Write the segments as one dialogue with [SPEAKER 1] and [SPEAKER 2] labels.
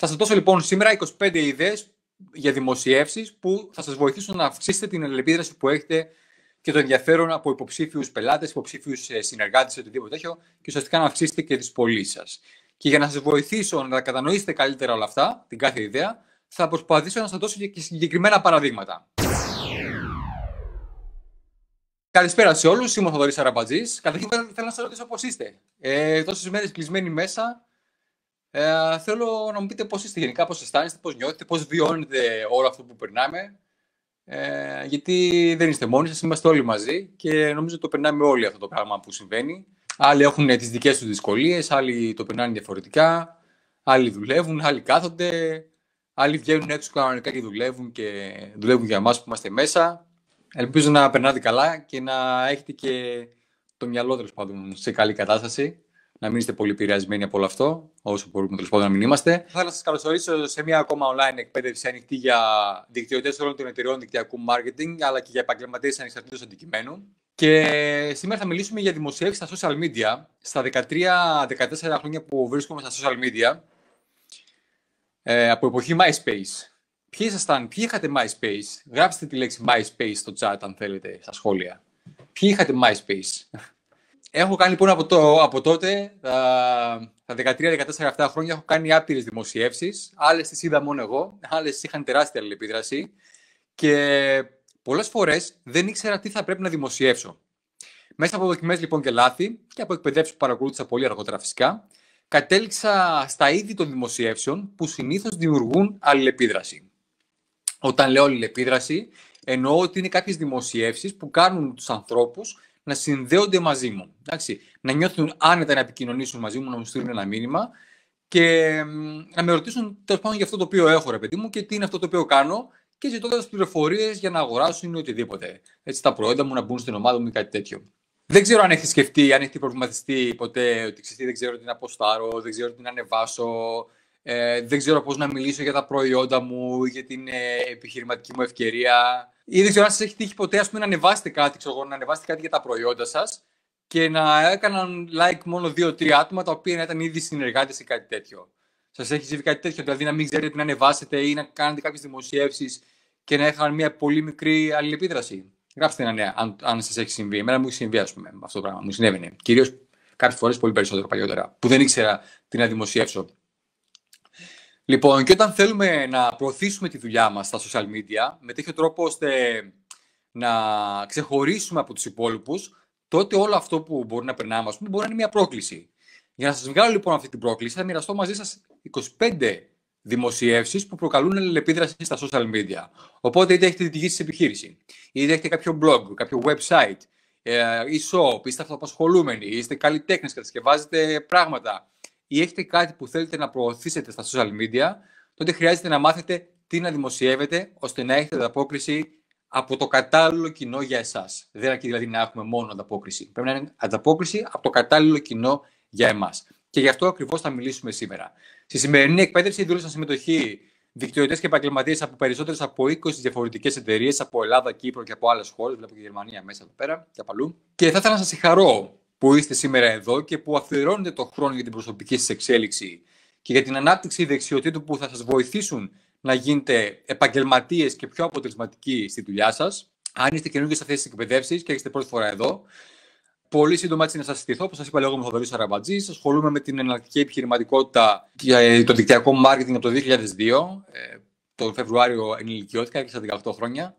[SPEAKER 1] Θα σας δώσω λοιπόν σήμερα 25 ιδέες για δημοσίευσει που θα σας βοηθήσουν να αυξήσετε την αλληλεπίδραση που έχετε και το ενδιαφέρον από υποψήφιους πελάτες, υποψήφιους ε, συνεργάτες, οτιδήποτε τέτοιο, και ουσιαστικά να αυξήσετε και τις πωλήσεις σας. Και για να σας βοηθήσω να κατανοήσετε καλύτερα όλα αυτά, την κάθε ιδέα, θα προσπαθήσω να σας δώσω και συγκεκριμένα παραδείγματα. Καλησπέρα σε όλους. Είμαι ο Θοδωρής Αραμπατζής. Καταρχήν, θέλω να σας ρωτήσω πώς είστε. Ε, Τόσες μέρες κλεισμένοι μέσα, ε, θέλω να μου πείτε πώς είστε γενικά, πώς αισθάνεστε, πώς νιώθετε, πώς βιώνετε όλο αυτό που περνάμε. Ε, γιατί δεν είστε μόνοι σας, είμαστε όλοι μαζί και νομίζω ότι το περνάμε όλοι αυτό το πράγμα που συμβαίνει. Άλλοι έχουν τις δικές τους δυσκολίες, άλλοι το περνάνε διαφορετικά, άλλοι δουλεύουν, άλλοι κάθονται, άλλοι βγαίνουν έξω κανονικά και δουλεύουν και δουλεύουν για εμάς που είμαστε μέσα. Ελπίζω να περνάτε καλά και να έχετε και το μυαλό τέλος πάντων σε καλή κατάσταση να μην είστε πολύ επηρεασμένοι από όλο αυτό, όσο μπορούμε τέλος πάντων να μην είμαστε. Θα να σας καλωσορίσω σε μια ακόμα online εκπαίδευση ανοιχτή για δικτυωτές όλων των εταιριών δικτυακού marketing, αλλά και για επαγγελματίες ανεξαρτήτως αντικειμένου. Και σήμερα θα μιλήσουμε για δημοσιεύσεις στα social media, στα 13-14 χρόνια που βρίσκομαι στα social media, ε, από εποχή MySpace. Ποιοι ήσασταν, ποιοι είχατε MySpace, γράψτε τη λέξη MySpace στο chat αν θέλετε, στα σχόλια. Ποιοι είχατε MySpace έχω κάνει λοιπόν από, το, από τότε, τα, τα 13-14 αυτά χρόνια, έχω κάνει άπειρες δημοσιεύσεις. Άλλες τις είδα μόνο εγώ, άλλες είχαν τεράστια αλληλεπίδραση. Και πολλές φορές δεν ήξερα τι θα πρέπει να δημοσιεύσω. Μέσα από δοκιμές λοιπόν και λάθη και από εκπαιδεύσεις που παρακολούθησα πολύ αργότερα φυσικά, κατέληξα στα είδη των δημοσιεύσεων που συνήθως δημιουργούν αλληλεπίδραση. Όταν λέω αλληλεπίδραση, εννοώ ότι είναι κάποιες δημοσιεύσεις που κάνουν τους ανθρώπους να συνδέονται μαζί μου. Εντάξει, να νιώθουν άνετα να επικοινωνήσουν μαζί μου, να μου στείλουν ένα μήνυμα και να με ρωτήσουν τέλος πάντων για αυτό το οποίο έχω, ρε παιδί μου, και τι είναι αυτό το οποίο κάνω και ζητώντα πληροφορίες για να αγοράσουν ή οτιδήποτε. Έτσι, τα προϊόντα μου να μπουν στην ομάδα μου ή κάτι τέτοιο. Δεν ξέρω αν έχει σκεφτεί, αν έχει προβληματιστεί ποτέ ότι ξέρεις, δεν ξέρω τι να αποστάρω, δεν ξέρω τι να ανεβάσω, ε, δεν ξέρω πώς να μιλήσω για τα προϊόντα μου, για την ε, επιχειρηματική μου ευκαιρία. Ή δεν ξέρω αν σας έχει τύχει ποτέ πούμε, να ανεβάσετε κάτι, ξέρω, να ανεβάσετε κάτι για τα προϊόντα σας και να έκαναν like μόνο δύο-τρία άτομα τα οποία ήταν ήδη συνεργάτες ή κάτι τέτοιο. Σας έχει συμβεί κάτι τέτοιο, δηλαδή να μην ξέρετε να ανεβάσετε ή να κάνετε κάποιες δημοσιεύσεις και να έχουν μια πολύ μικρή αλληλεπίδραση. Γράψτε ένα ναι, αν, αν σας έχει συμβεί. Εμένα μου έχει συμβεί, αυτό το πράγμα. Μου συνέβαινε. Κυρίως κάποιες φορές πολύ περισσότερο παλιότερα, που δεν ήξερα τι να δημοσιεύσω. Λοιπόν, και όταν θέλουμε να προωθήσουμε τη δουλειά μας στα social media, με τέτοιο τρόπο ώστε να ξεχωρίσουμε από τους υπόλοιπους, τότε όλο αυτό που μπορεί να περνάμε, ας πούμε, μπορεί να είναι μια πρόκληση. Για να σας βγάλω λοιπόν αυτή την πρόκληση, θα μοιραστώ μαζί σας 25 δημοσιεύσεις που προκαλούν αλληλεπίδραση στα social media. Οπότε είτε έχετε τη δική επιχείρηση, είτε έχετε κάποιο blog, κάποιο website, ή ε, shop είστε αυτοαπασχολούμενοι, είστε καλλιτέχνες, κατασκευάζετε πράγματα, ή έχετε κάτι που θέλετε να προωθήσετε στα social media, τότε χρειάζεται να μάθετε τι να δημοσιεύετε, ώστε να έχετε ανταπόκριση από το κατάλληλο κοινό για εσάς. Δεν αρκεί δηλαδή να έχουμε μόνο ανταπόκριση. Πρέπει να είναι ανταπόκριση από το κατάλληλο κοινό για εμάς. Και γι' αυτό ακριβώς θα μιλήσουμε σήμερα. Στη σημερινή εκπαίδευση δούλεψαν συμμετοχή δικτυωτές και επαγγελματίες από περισσότερες από 20 διαφορετικές εταιρείες από Ελλάδα, Κύπρο και από άλλες χώρες. Βλέπω και Γερμανία μέσα εδώ πέρα και παλού. Και θα ήθελα να σας συγχαρώ που είστε σήμερα εδώ και που αφιερώνετε το χρόνο για την προσωπική σας εξέλιξη και για την ανάπτυξη δεξιοτήτων που θα σας βοηθήσουν να γίνετε επαγγελματίες και πιο αποτελεσματικοί στη δουλειά σας. Αν είστε καινούργιοι σε αυτές τις εκπαιδεύσεις και έχετε πρώτη φορά εδώ, πολύ σύντομα έτσι να σας συστηθώ. Όπως σας είπα, λέγομαι Θοδωρής Αραμπατζής. Ασχολούμαι με την εναλλακτική επιχειρηματικότητα και ε, το δικτυακό marketing από το 2002. Ε, τον Φεβρουάριο ενηλικιώθηκα και στα 18 χρόνια.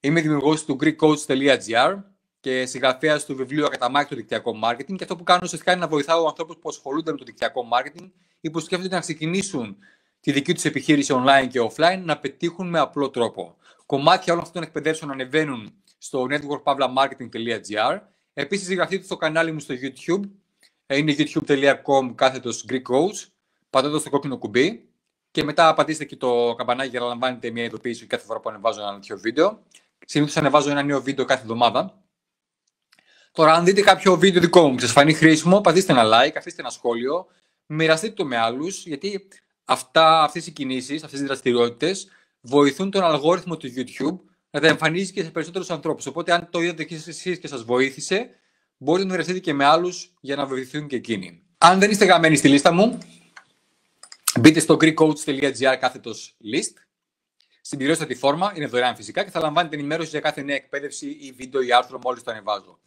[SPEAKER 1] Είμαι δημιουργός του GreekCoach.gr και συγγραφέας του βιβλίου Ακαταμάχητο Δικτυακό Μάρκετινγκ. Και αυτό που κάνω ουσιαστικά είναι να βοηθάω ανθρώπους που ασχολούνται με το δικτυακό μάρκετινγκ ή που σκέφτονται να ξεκινήσουν τη δική τους επιχείρηση online και offline να πετύχουν με απλό τρόπο. Κομμάτια όλων αυτών των εκπαιδεύσεων ανεβαίνουν στο networkpavlamarketing.gr. Επίσης, συγγραφείτε στο κανάλι μου στο YouTube. Ε, είναι youtube.com κάθετος Greek Coach. Πατώντας το κόκκινο κουμπί. Και μετά πατήστε και το καμπανάκι για να λαμβάνετε μια ειδοποίηση κάθε φορά που ανεβάζω ένα τέτοιο βίντεο. Συνήθως ανεβάζω ένα νέο βίντεο κάθε εβδομάδα. Τώρα, αν δείτε κάποιο βίντεο δικό μου που σας φανεί χρήσιμο, πατήστε ένα like, αφήστε ένα σχόλιο, μοιραστείτε το με άλλους, γιατί αυτές οι κινήσεις, αυτές οι δραστηριότητες βοηθούν τον αλγόριθμο του YouTube να τα εμφανίζει και σε περισσότερους ανθρώπους. Οπότε, αν το είδατε και εσείς και σας βοήθησε, μπορείτε να μοιραστείτε και με άλλους για να βοηθηθούν και εκείνοι. Αν δεν είστε γραμμένοι στη λίστα μου, μπείτε στο greekcoach.gr κάθετος list. Συμπληρώστε τη φόρμα, είναι δωρεάν φυσικά και θα λαμβάνετε ενημέρωση για κάθε νέα εκπαίδευση ή βίντεο ή άρθρο μόλις το ανεβάζω.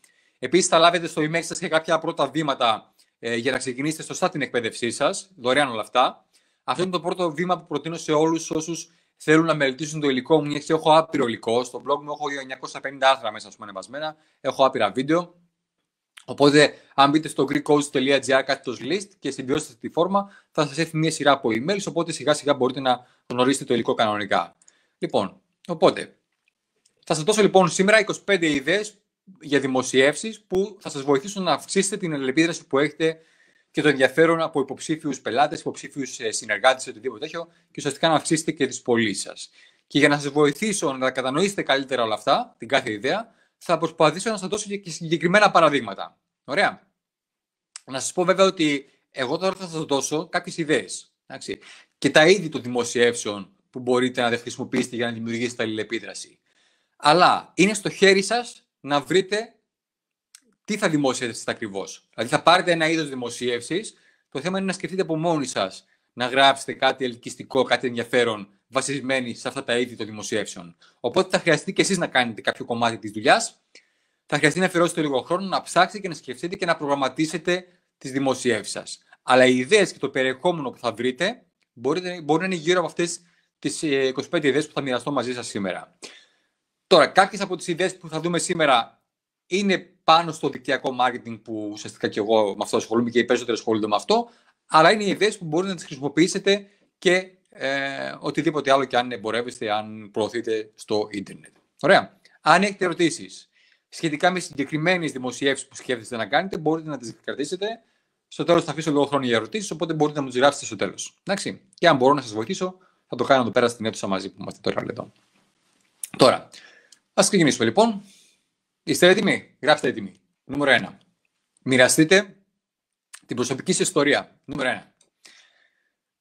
[SPEAKER 1] Επίσης, θα λάβετε στο email σας και κάποια πρώτα βήματα ε, για να ξεκινήσετε σωστά την εκπαίδευσή σας, δωρεάν όλα αυτά. Αυτό είναι το πρώτο βήμα που προτείνω σε όλους όσους θέλουν να μελετήσουν το υλικό μου, γιατί έχω άπειρο υλικό. Στο blog μου έχω 950 άρθρα μέσα πούμε, ανεβασμένα, έχω άπειρα βίντεο. Οπότε, αν μπείτε στο greekcoach.gr κάθετος list και συμπληρώσετε τη φόρμα, θα σας έρθει μια σειρά από emails, οπότε σιγά σιγά μπορείτε να γνωρίσετε το υλικό κανονικά. Λοιπόν, οπότε, θα σας δώσω λοιπόν σήμερα 25 ιδέες για δημοσιεύσεις που θα σας βοηθήσουν να αυξήσετε την αλληλεπίδραση που έχετε και το ενδιαφέρον από υποψήφιους πελάτες, υποψήφιους ε, συνεργάτες, οτιδήποτε τέτοιο, και ουσιαστικά να αυξήσετε και τις πωλήσεις σας. Και για να σας βοηθήσω να κατανοήσετε καλύτερα όλα αυτά, την κάθε ιδέα, θα προσπαθήσω να σας δώσω και συγκεκριμένα παραδείγματα. Ωραία. Να σας πω βέβαια ότι εγώ τώρα θα σας δώσω κάποιες ιδέες. Και τα είδη των δημοσιεύσεων που μπορείτε να χρησιμοποιήσετε για να δημιουργήσετε αλληλεπίδραση. Αλλά είναι στο χέρι σας να βρείτε τι θα δημοσιεύσετε ακριβώς. Δηλαδή, θα πάρετε ένα είδος δημοσίευσης. Το θέμα είναι να σκεφτείτε από μόνοι σας να γράψετε κάτι ελκυστικό, κάτι ενδιαφέρον, βασισμένοι σε αυτά τα είδη των δημοσιεύσεων. Οπότε θα χρειαστεί και εσείς να κάνετε κάποιο κομμάτι της δουλειάς. Θα χρειαστεί να αφιερώσετε λίγο χρόνο, να ψάξετε και να σκεφτείτε και να προγραμματίσετε τις δημοσιεύσεις σας. Αλλά οι ιδέες και το περιεχόμενο που θα βρείτε μπορεί να είναι γύρω από αυτές τις 25 ε, ιδέες που θα μοιραστώ μαζί σας σήμερα. Τώρα, κάποιες από τις ιδέες που θα δούμε σήμερα είναι πάνω στο δικτυακό marketing που ουσιαστικά και εγώ με αυτό ασχολούμαι και οι περισσότεροι ασχολούνται με αυτό. Αλλά είναι ιδέες που μπορείτε να τις χρησιμοποιήσετε και ε, οτιδήποτε άλλο και αν εμπορεύεστε, αν προωθείτε στο ίντερνετ. Ωραία. Αν έχετε ερωτήσεις σχετικά με συγκεκριμένες δημοσιεύσεις που σκέφτεστε να κάνετε, μπορείτε να τις κρατήσετε. Στο τέλος θα αφήσω λίγο χρόνο για ερωτήσεις, οπότε μπορείτε να μου τις γράψετε στο τέλος. Και αν μπορώ να σας βοηθήσω, θα το κάνω εδώ πέρα στην αίθουσα μαζί που είμαστε τώρα εδώ. Λοιπόν. Τώρα, Ας ξεκινήσουμε λοιπόν. Είστε έτοιμοι. Γράψτε έτοιμοι. Νούμερο 1. Μοιραστείτε την προσωπική σας ιστορία. Νούμερο 1.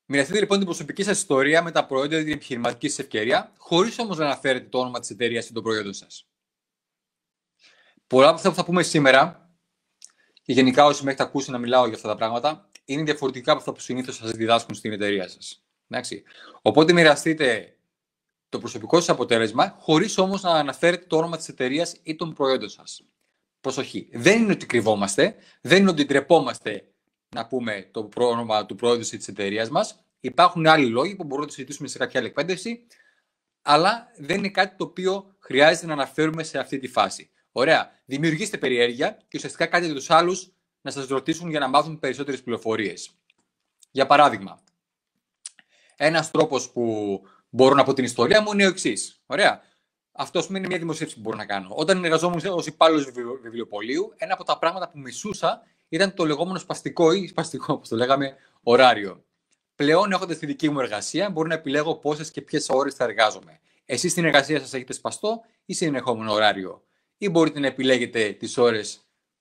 [SPEAKER 1] Μοιραστείτε λοιπόν την προσωπική σας ιστορία με τα προϊόντα ή την επιχειρηματική σας ευκαιρία, χωρίς όμως να αναφέρετε το όνομα της εταιρείας ή των προϊόντων σας. Πολλά από αυτά που θα πούμε σήμερα, και γενικά όσοι με έχετε ακούσει να μιλάω για αυτά τα πράγματα, είναι διαφορετικά από αυτά που συνήθως σας διδάσκουν στην εταιρεία σας. Οπότε μοιραστείτε το προσωπικό σας αποτέλεσμα, χωρίς όμως να αναφέρετε το όνομα της εταιρείας ή των προϊόντων σας. Προσοχή. Δεν είναι ότι κρυβόμαστε, δεν είναι ότι ντρεπόμαστε να πούμε το όνομα του πρόεδρου ή της εταιρείας μας. Υπάρχουν άλλοι λόγοι που μπορούμε να συζητήσουμε σε κάποια άλλη εκπαίδευση, αλλά δεν είναι κάτι το οποίο χρειάζεται να αναφέρουμε σε αυτή τη φάση. Ωραία. Δημιουργήστε περιέργεια και ουσιαστικά για τους άλλους να σας ρωτήσουν για να μάθουν περισσότερες πληροφορίες. Για παράδειγμα, ένας τρόπος που μπορώ να πω την ιστορία μου είναι ο εξής. Ωραία. Αυτός πούμε, είναι μια δημοσίευση που μπορώ να κάνω. Όταν εργαζόμουν ως υπάλληλος βιβλιοπολίου, ένα από τα πράγματα που μισούσα ήταν το λεγόμενο σπαστικό ή σπαστικό, όπως το λέγαμε, ωράριο. Πλέον, έχοντας τη δική μου εργασία, μπορώ να επιλέγω πόσες και ποιες ώρες θα εργάζομαι. Εσείς στην εργασία σας έχετε σπαστό ή συνεχόμενο ωράριο, ή μπορείτε να επιλέγετε τις ώρες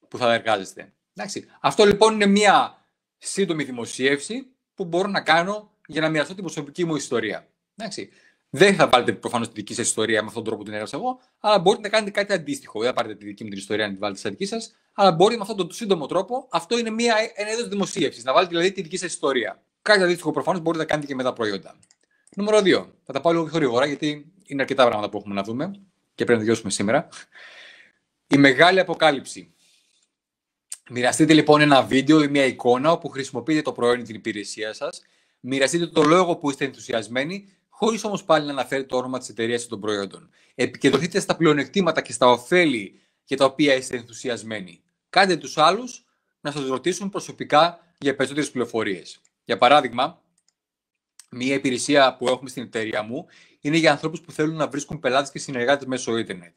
[SPEAKER 1] που θα εργάζεστε. Εντάξει. Αυτό λοιπόν είναι μια σύντομη δημοσίευση που μπορώ να κάνω για να μοιραστώ την προσωπική μου ιστορία. Εντάξει. Δεν θα βάλετε προφανώς τη δική σας ιστορία με αυτόν τον τρόπο που την έγραψα εγώ, αλλά μπορείτε να κάνετε κάτι αντίστοιχο. Δεν θα πάρετε τη δική μου την ιστορία να τη βάλετε στα δική σας, αλλά μπορείτε με αυτόν τον σύντομο τρόπο. Αυτό είναι μία, ένα είδος δημοσίευσης. Να βάλετε δηλαδή τη δική σας ιστορία. Κάτι αντίστοιχο προφανώς μπορείτε να κάνετε και με τα προϊόντα. Νούμερο 2. Θα τα πάω λίγο πιο γρήγορα, γιατί είναι αρκετά πράγματα που έχουμε να δούμε και πρέπει να τελειώσουμε σήμερα. Η μεγάλη αποκάλυψη. Μοιραστείτε λοιπόν ένα βίντεο ή μια εικόνα όπου χρησιμοποιείτε το προϊόν ή την υπηρεσία σας. Μοιραστείτε το λόγο που είστε ενθουσιασμένοι χωρίς όμως πάλι να αναφέρει το όνομα της εταιρείας ή των προϊόντων. Επικεντρωθείτε στα πλεονεκτήματα και στα ωφέλη για τα οποία είστε ενθουσιασμένοι. Κάντε τους άλλους να σας ρωτήσουν προσωπικά για περισσότερες πληροφορίες. Για παράδειγμα, μία υπηρεσία που έχουμε στην εταιρεία μου είναι για ανθρώπους που θέλουν να βρίσκουν πελάτες και συνεργάτες μέσω ίντερνετ,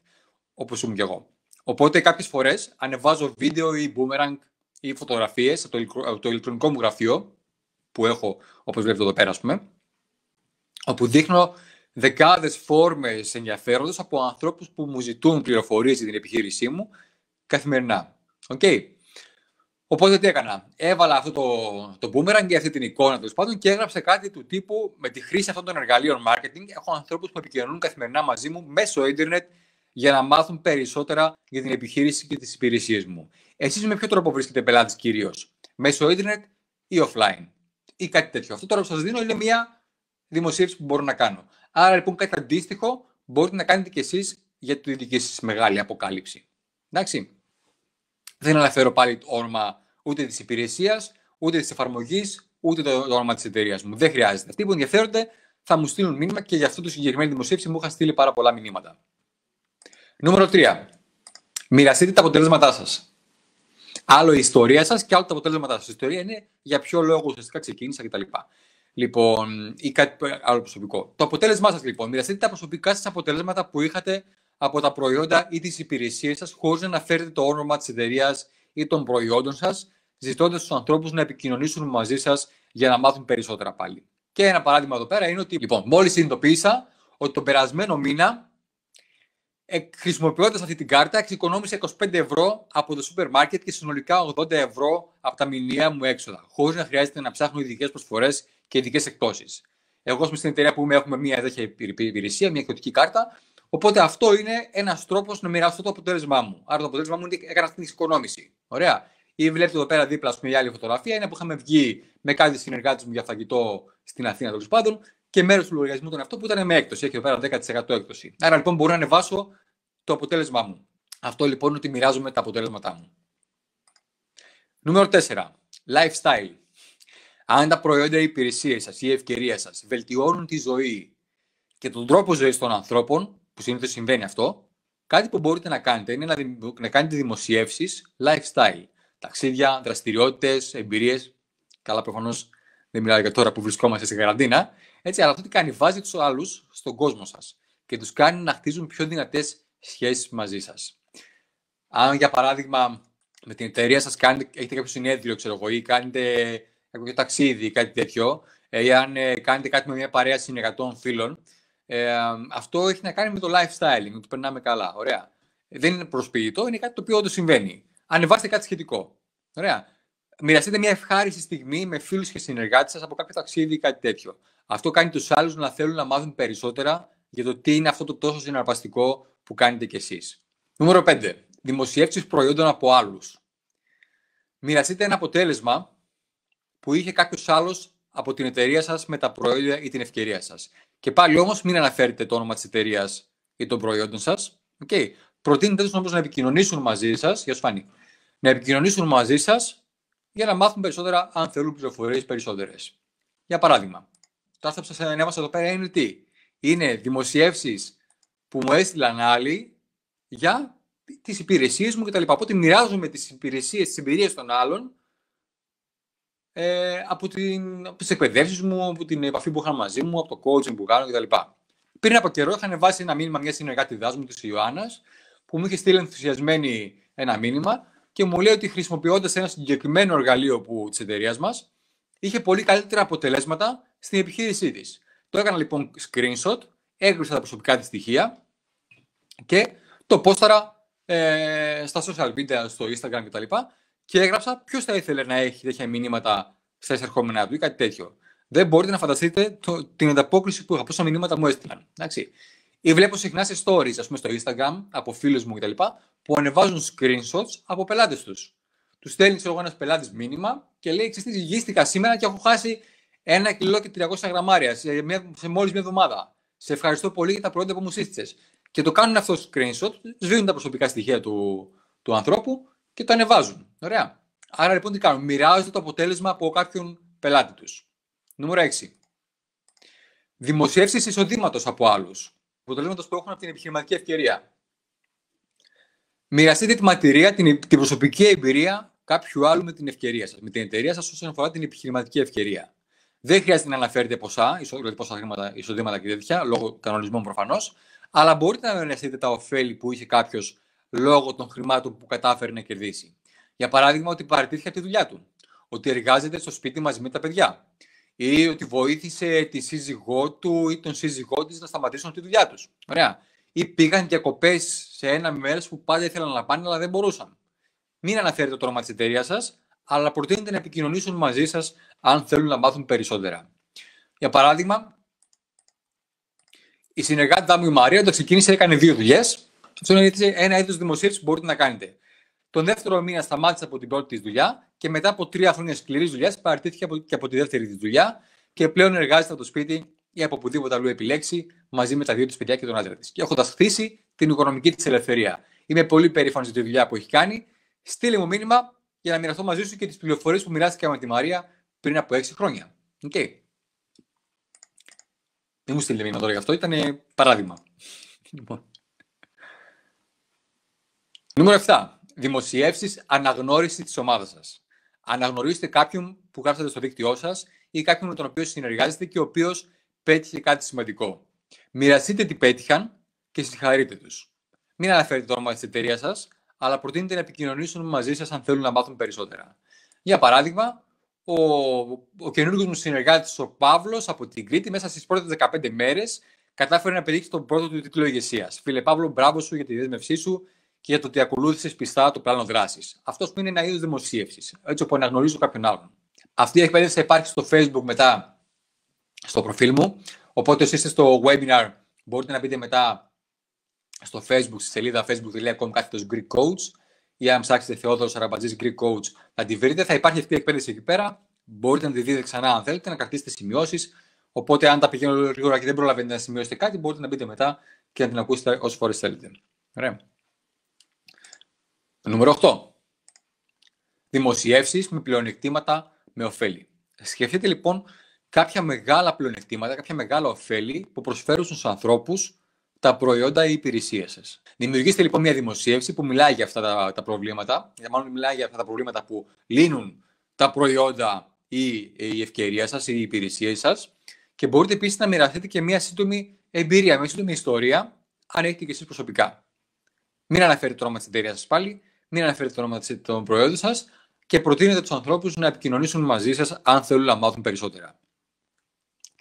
[SPEAKER 1] όπως ήμουν και εγώ. Οπότε κάποιες φορές ανεβάζω βίντεο ή boomerang ή φωτογραφίες από το ηλεκτρονικό μου γραφείο που έχω, όπως βλέπετε εδώ πέρα, ας πούμε, όπου δείχνω δεκάδες φόρμες ενδιαφέροντος από ανθρώπους που μου ζητούν πληροφορίες για την επιχείρησή μου καθημερινά. Okay. Οπότε τι έκανα. Έβαλα αυτό το, το boomerang και αυτή την εικόνα του πάντων και έγραψε κάτι του τύπου με τη χρήση αυτών των εργαλείων marketing. Έχω ανθρώπους που επικοινωνούν καθημερινά μαζί μου μέσω ίντερνετ για να μάθουν περισσότερα για την επιχείρηση και τις υπηρεσίες μου. Εσείς με ποιο τρόπο βρίσκετε πελάτη κυρίως, μέσω ίντερνετ ή offline ή κάτι τέτοιο. Αυτό τώρα που σας δίνω είναι μια δημοσίευση που μπορώ να κάνω. Άρα λοιπόν κάτι αντίστοιχο μπορείτε να κάνετε κι εσείς για τη δική σας μεγάλη αποκάλυψη. Εντάξει. Δεν αναφέρω πάλι το όνομα ούτε της υπηρεσίας, ούτε της εφαρμογής, ούτε το, όνομα της εταιρείας μου. Δεν χρειάζεται. Αυτοί που ενδιαφέρονται θα μου στείλουν μήνυμα και για αυτό το συγκεκριμένο δημοσίευση μου είχαν στείλει πάρα πολλά μηνύματα. Νούμερο 3. Μοιραστείτε τα αποτελέσματά σας. Άλλο η ιστορία σας και άλλο τα αποτελέσματά σας. Η ιστορία είναι για ποιο λόγο ουσιαστικά ξεκίνησα κτλ. Λοιπόν, ή κάτι άλλο προσωπικό. Το αποτέλεσμά σας, λοιπόν, μοιραστείτε τα προσωπικά σας αποτελέσματα που είχατε από τα προϊόντα ή τις υπηρεσίες σας, χωρίς να αναφέρετε το όνομα της εταιρείας ή των προϊόντων σας, ζητώντας τους ανθρώπους να επικοινωνήσουν μαζί σας για να μάθουν περισσότερα πάλι. Και ένα παράδειγμα εδώ πέρα είναι ότι, λοιπόν, μόλις συνειδητοποίησα ότι τον περασμένο μήνα, ε, χρησιμοποιώντας αυτή την κάρτα, εξοικονόμησα 25 ευρώ από το σούπερ μάρκετ και συνολικά 80 ευρώ από τα μηνιαία μου έξοδα, χωρίς να χρειάζεται να ψάχνω ειδικές προσφορές και ειδικές εκπτώσεις. Εγώ, στην εταιρεία που είμαι, έχουμε μια τέτοια υπηρεσία, μια εκδοτική κάρτα. Οπότε αυτό είναι ένας τρόπος να μοιραστώ το αποτέλεσμά μου. Άρα το αποτέλεσμά μου είναι έκανα την εξοικονόμηση. Ωραία. Ή βλέπετε εδώ πέρα δίπλα πούμε, η άλλη διπλα μια είναι που είχαμε βγει με κάτι συνεργάτης μου για φαγητό στην Αθήνα τέλος πάντων και μέρος του λογαριασμού ήταν αυτό που ήταν με έκπτωση. Έχει εδώ πέρα 10% έκπτωση. Άρα λοιπόν μπορώ να ανεβάσω το αποτέλεσμά μου. Αυτό λοιπόν είναι ότι μοιράζομαι τα αποτέλεσματά μου. Νούμερο 4. Lifestyle. Αν τα προϊόντα ή υπηρεσίες σας ή η ευκαιρια σας βελτιώνουν τη ζωή και τον τρόπο ζωής των ανθρώπων, που συνήθως συμβαίνει αυτό, κάτι που μπορείτε να κάνετε είναι να, κάνετε δημοσιεύσεις lifestyle. Ταξίδια, δραστηριότητες, εμπειρίες. Καλά, προφανώς δεν μιλάω για τώρα που βρισκόμαστε στην καραντίνα. Έτσι, αλλά αυτό τι κάνει, βάζει τους άλλους στον κόσμο σας και τους κάνει να χτίζουν πιο δυνατές σχέσεις μαζί σας. Αν για παράδειγμα με την εταιρεία σας έχετε κάποιο συνέδριο, ξέρω εγώ, ή κάνετε κάποιο ταξίδι ή κάτι τέτοιο, ε, ή αν ε, κάνετε κάτι με μια παρέα συνεργατών φίλων, ε, αυτό έχει να κάνει με το lifestyle, με το περνάμε καλά. Ωραία. Δεν είναι προσποιητό, είναι κάτι το οποίο όντως συμβαίνει. Ανεβάστε κάτι σχετικό. Ωραία. Μοιραστείτε μια ευχάριστη στιγμή με φίλους και συνεργάτες σας από κάποιο ταξίδι ή κάτι τέτοιο. Αυτό κάνει τους άλλους να θέλουν να μάθουν περισσότερα για το τι είναι αυτό το τόσο συναρπαστικό που κάνετε κι εσείς. Νούμερο 5. Δημοσιεύσεις προϊόντων από άλλους. Μοιραστείτε ένα αποτέλεσμα που είχε κάποιος άλλος από την εταιρεία σας με τα προϊόντα ή την ευκαιρία σας. Και πάλι όμως μην αναφέρετε το όνομα της εταιρείας ή των προϊόντων σας. Okay. Προτείνετε τους να επικοινωνήσουν μαζί σας. Γεια Να επικοινωνήσουν μαζί σας για να μάθουν περισσότερα, αν θέλουν πληροφορίες περισσότερες. Για παράδειγμα, το άρθρο που σας ανέβασα εδώ πέρα είναι τι. Είναι δημοσιεύσεις που μου έστειλαν άλλοι για τις υπηρεσίες μου κτλ. Οπότε μοιράζομαι τις υπηρεσίες, τις εμπειρίες των άλλων ε, από, την, από τις εκπαιδεύσεις μου, από την επαφή που είχαν μαζί μου, από το coaching που κάνω κτλ. Πριν από καιρό είχαν βάσει ένα μήνυμα μιας συνεργάτη δάσμου της Ιωάννας που μου είχε στείλει ενθουσιασμένη ένα μήνυμα και μου λέει ότι χρησιμοποιώντας ένα συγκεκριμένο εργαλείο που, της εταιρείας μας είχε πολύ καλύτερα αποτελέσματα στην επιχείρησή της. Το έκανα λοιπόν screenshot, έγραψα τα προσωπικά της στοιχεία και το πόσταρα ε, στα social media, στο Instagram κτλ και έγραψα ποιος θα ήθελε να έχει τέτοια μηνύματα στα εισερχόμενά του ή κάτι τέτοιο. Δεν μπορείτε να φανταστείτε την ανταπόκριση που είχα, πόσα μηνύματα μου έστειλαν. Εντάξει. Ή βλέπω συχνά σε stories, ας πούμε στο Instagram, από φίλους μου κτλ., που ανεβάζουν screenshots από πελάτες τους. Τους στέλνει εγώ ένας πελάτης μήνυμα και λέει: Ξέρετε, γύστηκα σήμερα και έχω χάσει ένα κιλό και 300 γραμμάρια σε, σε μόλις μια εβδομάδα. Σε ευχαριστώ πολύ για τα προϊόντα που μου σύστησε. Και το κάνουν αυτό screenshot, σβήνουν τα προσωπικά στοιχεία του, του ανθρώπου και το ανεβάζουν. Ωραία. Άρα λοιπόν τι κάνουν. Μοιράζονται το αποτέλεσμα από κάποιον πελάτη τους. Νούμερο 6. Δημοσιεύσεις εισοδήματος από άλλους. Αποτελέσματος που έχουν από την επιχειρηματική ευκαιρία. Μοιραστείτε τη ματηρία, την, προσωπική εμπειρία κάποιου άλλου με την ευκαιρία σας, με την εταιρεία σας όσον αφορά την επιχειρηματική ευκαιρία. Δεν χρειάζεται να αναφέρετε ποσά, δηλαδή πόσα χρήματα, εισοδήματα και τέτοια, λόγω κανονισμών προφανώς, αλλά μπορείτε να μοιραστείτε τα ωφέλη που είχε κάποιος λόγω των χρημάτων που κατάφερε να κερδίσει. Για παράδειγμα, ότι παραιτήθηκε από τη δουλειά του, ότι εργάζεται στο σπίτι μαζί με τα παιδιά ή ότι βοήθησε τη σύζυγό του ή τον σύζυγό της να σταματήσουν τη δουλειά τους. Ωραία. Ή πήγαν διακοπές σε ένα μέρος που πάντα ήθελαν να πάνε, αλλά δεν μπορούσαν. Μην αναφέρετε το όνομα της εταιρείας σας, αλλά προτείνετε να επικοινωνήσουν μαζί σας αν θέλουν να μάθουν περισσότερα. Για παράδειγμα, η συνεργάτη μου η Μαρία, όταν ξεκίνησε, έκανε δύο δουλειές. Αυτό ένα είδος δημοσίευσης που μπορείτε να κάνετε. Τον δεύτερο μήνα σταμάτησε από την πρώτη της δουλειά και μετά από τρία χρόνια σκληρής δουλειάς παρατήθηκε και από τη δεύτερη της δουλειά και πλέον εργάζεται από το σπίτι ή από οπουδήποτε αλλού επιλέξει μαζί με τα δύο της παιδιά και τον άντρα της. Και έχοντας χτίσει την οικονομική της ελευθερία. Είμαι πολύ περήφανος για τη δουλειά που έχει κάνει. Στείλε μου μήνυμα για να μοιραστώ μαζί σου και τις πληροφορίες που μοιράστηκα με τη Μαρία πριν από 6 χρόνια. Okay. Δεν μου στείλε μήνυμα τώρα γι' αυτό, ήταν παράδειγμα. Λοιπόν. Νούμερο δημοσιεύσεις αναγνώριση της ομάδας σας. Αναγνωρίστε κάποιον που γράψατε στο δίκτυό σας ή κάποιον με τον οποίο συνεργάζεστε και ο οποίος πέτυχε κάτι σημαντικό. Μοιραστείτε τι πέτυχαν και συγχαρείτε τους. Μην αναφέρετε το όνομα της εταιρείας σας, αλλά προτείνετε να επικοινωνήσουν μαζί σας αν θέλουν να μάθουν περισσότερα. Για παράδειγμα, ο, ο καινούργιος μου συνεργάτης, ο Παύλος από την Κρήτη, μέσα στις πρώτες 15 μέρες κατάφερε να πετύχει τον πρώτο του τίτλο ηγεσίας. Φίλε Παύλο, μπράβο σου για τη δέσμευσή σου και για το ότι ακολούθησες πιστά το πλάνο δράσης. Αυτός που είναι ένα είδος δημοσίευσης, έτσι όπου αναγνωρίζω κάποιον άλλον. Αυτή η εκπαίδευση θα υπάρχει στο Facebook μετά στο προφίλ μου. Οπότε όσοι είστε στο webinar μπορείτε να μπείτε μετά στο Facebook, στη σελίδα facebook.com κάθετος Greek Coach ή αν ψάξετε Θεόδωρος Αραμπατζής Greek Coach θα τη βρείτε. Θα υπάρχει αυτή η εκπαίδευση εκεί πέρα. Μπορείτε να τη δείτε ξανά αν θέλετε, να κρατήσετε σημειώσεις. Οπότε αν τα πηγαίνω γρήγορα και δεν προλαβαίνετε να σημειώσετε κάτι, μπορείτε να μπείτε μετά και να την ακούσετε όσε φορές θέλετε. Ωραία. Νούμερο 8. Δημοσιεύσεις με πλεονεκτήματα με ωφέλη. Σκεφτείτε λοιπόν κάποια μεγάλα πλεονεκτήματα, κάποια μεγάλα ωφέλη που προσφέρουν στους ανθρώπους τα προϊόντα ή υπηρεσίες σας. Δημιουργήστε λοιπόν μια δημοσίευση που μιλάει για αυτά τα, προβλήματα, για ε, μάλλον μιλάει για αυτά τα προβλήματα που λύνουν τα προϊόντα ή ε, η ευκαιρία σας ή οι υπηρεσίες σας. Και μπορείτε επίσης να μοιραστείτε και μια σύντομη εμπειρία, μια σύντομη ιστορία, αν έχετε και εσείς προσωπικά. Μην αναφέρετε το όνομα της εταιρείας σας πάλι, μην αναφέρετε το όνομα των προϊόντων σας και προτείνετε τους ανθρώπους να επικοινωνήσουν μαζί σας αν θέλουν να μάθουν περισσότερα.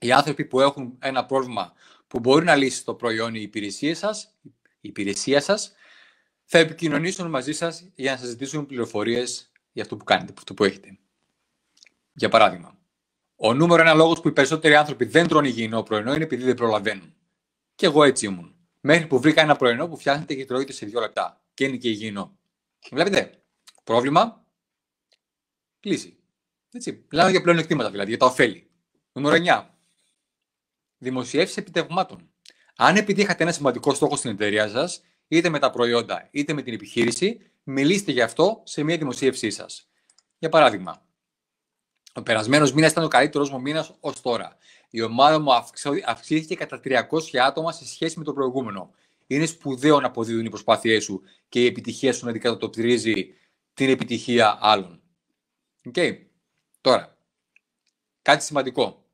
[SPEAKER 1] Οι άνθρωποι που έχουν ένα πρόβλημα που μπορεί να λύσει το προϊόν ή η υπηρεσία σας, η υπηρεσία σας, θα επικοινωνήσουν μαζί σας για να σας ζητήσουν πληροφορίες για αυτό που κάνετε, αυτό που έχετε. Για παράδειγμα, ο νούμερο ένα λόγος που οι περισσότεροι άνθρωποι δεν τρώνε υγιεινό πρωινό είναι επειδή δεν προλαβαίνουν. Και εγώ έτσι ήμουν. Μέχρι που βρήκα ένα πρωινό που φτιάχνεται και τρώγεται σε δύο λεπτά. Και είναι και υγιεινό. Βλέπετε, πρόβλημα, λύση. Έτσι. Μιλάμε για πλεονεκτήματα δηλαδή, για τα ωφέλη. Νούμερο 9. Δημοσιεύσεις επιτευγμάτων. Αν επιτύχατε ένα σημαντικό στόχο στην εταιρεία σας, είτε με τα προϊόντα είτε με την επιχείρηση, μιλήστε γι' αυτό σε μια δημοσίευσή σας. Για παράδειγμα, ο περασμένος μήνας ήταν ο καλύτερος μου μήνας ως τώρα. Η ομάδα μου αυξήθηκε κατά 300 άτομα σε σχέση με το προηγούμενο είναι σπουδαίο να αποδίδουν οι προσπάθειές σου και η επιτυχία σου να αντικατοπτρίζει την επιτυχία άλλων. Οκ. Okay. Τώρα, κάτι σημαντικό.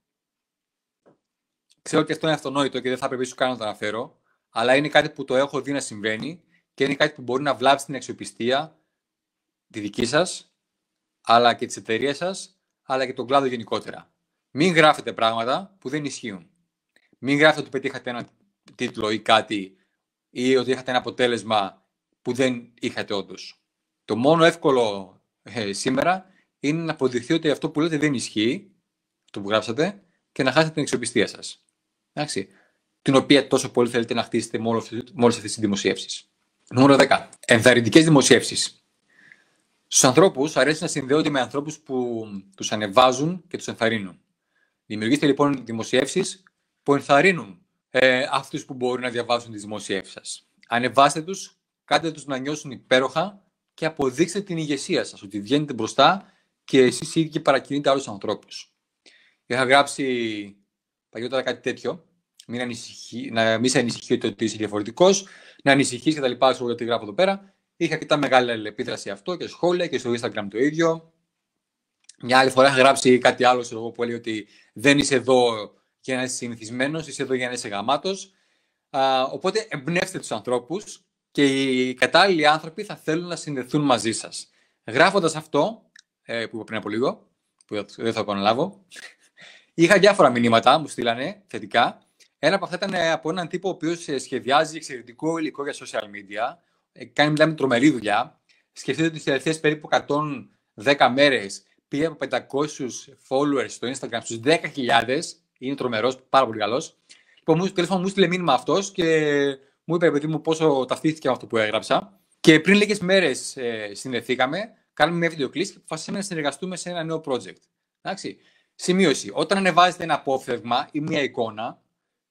[SPEAKER 1] Ξέρω ότι αυτό είναι αυτονόητο και δεν θα πρέπει σου καν να το αναφέρω, αλλά είναι κάτι που το έχω δει να συμβαίνει και είναι κάτι που μπορεί να βλάψει την αξιοπιστία τη δική σας, αλλά και της εταιρείας σας, αλλά και τον κλάδο γενικότερα. Μην γράφετε πράγματα που δεν ισχύουν. Μην γράφετε ότι πετύχατε ένα τίτλο ή κάτι ή ότι είχατε ένα αποτέλεσμα που δεν είχατε όντως. Το μόνο εύκολο ε, σήμερα είναι να αποδειχθεί ότι αυτό που λέτε δεν ισχύει, το που γράψατε, και να χάσετε την αξιοπιστία σας. Εντάξει. Την οποία τόσο πολύ θέλετε να χτίσετε με όλες αυτές τις δημοσιεύσεις. Νούμερο 10. Ενθαρρυντικές δημοσιεύσεις. Στους ανθρώπους αρέσει να συνδέονται με ανθρώπους που τους ανεβάζουν και τους ενθαρρύνουν. Δημιουργήστε λοιπόν δημοσιεύσεις που ενθαρρύνουν ε, αυτούς που μπορούν να διαβάσουν τις δημοσιεύσεις σας. Ανεβάστε τους, κάντε τους να νιώσουν υπέροχα και αποδείξτε την ηγεσία σας, ότι βγαίνετε μπροστά και εσείς οι ίδιοι παρακινείτε άλλους ανθρώπους. Είχα γράψει παλιότερα κάτι τέτοιο, μην, ανησυχεί, να, μην σε ανησυχεί ότι είσαι διαφορετικός, να ανησυχείς και τα λοιπά, σου ότι γράφω εδώ πέρα. Είχα αρκετά μεγάλη επίδραση αυτό και σχόλια και στο Instagram το ίδιο. Μια άλλη φορά είχα γράψει κάτι άλλο εγώ, που έλεγε ότι δεν είσαι εδώ και να είσαι συνηθισμένος, είσαι εδώ για να είσαι γαμάτος. Οπότε εμπνεύστε τους ανθρώπους και οι κατάλληλοι άνθρωποι θα θέλουν να συνδεθούν μαζί σας. Γράφοντας αυτό, ε, που είπα πριν από λίγο, που δεν θα επαναλάβω, είχα διάφορα μηνύματα μου στείλανε θετικά. Ένα από αυτά ήταν ε, από έναν τύπο ο οποίος ε, σχεδιάζει εξαιρετικό υλικό για social media. Ε, κάνει μιλάμε τρομερή δουλειά. Σκεφτείτε ότι τι τελευταίες περίπου 110 μέρε πήρε από 500 followers στο Instagram στους 10.000 είναι τρομερός, πάρα πολύ καλός. Λοιπόν, μου, μου στείλε μήνυμα αυτός και μου είπε, παιδί μου, πόσο ταυτίστηκε με αυτό που έγραψα. Και πριν λίγες μέρες ε, συνδεθήκαμε, κάνουμε μια βιντεοκλήση και αποφασίσαμε να συνεργαστούμε σε ένα νέο project. Εντάξει. Σημείωση. Όταν ανεβάζετε ένα απόφευμα ή μια εικόνα,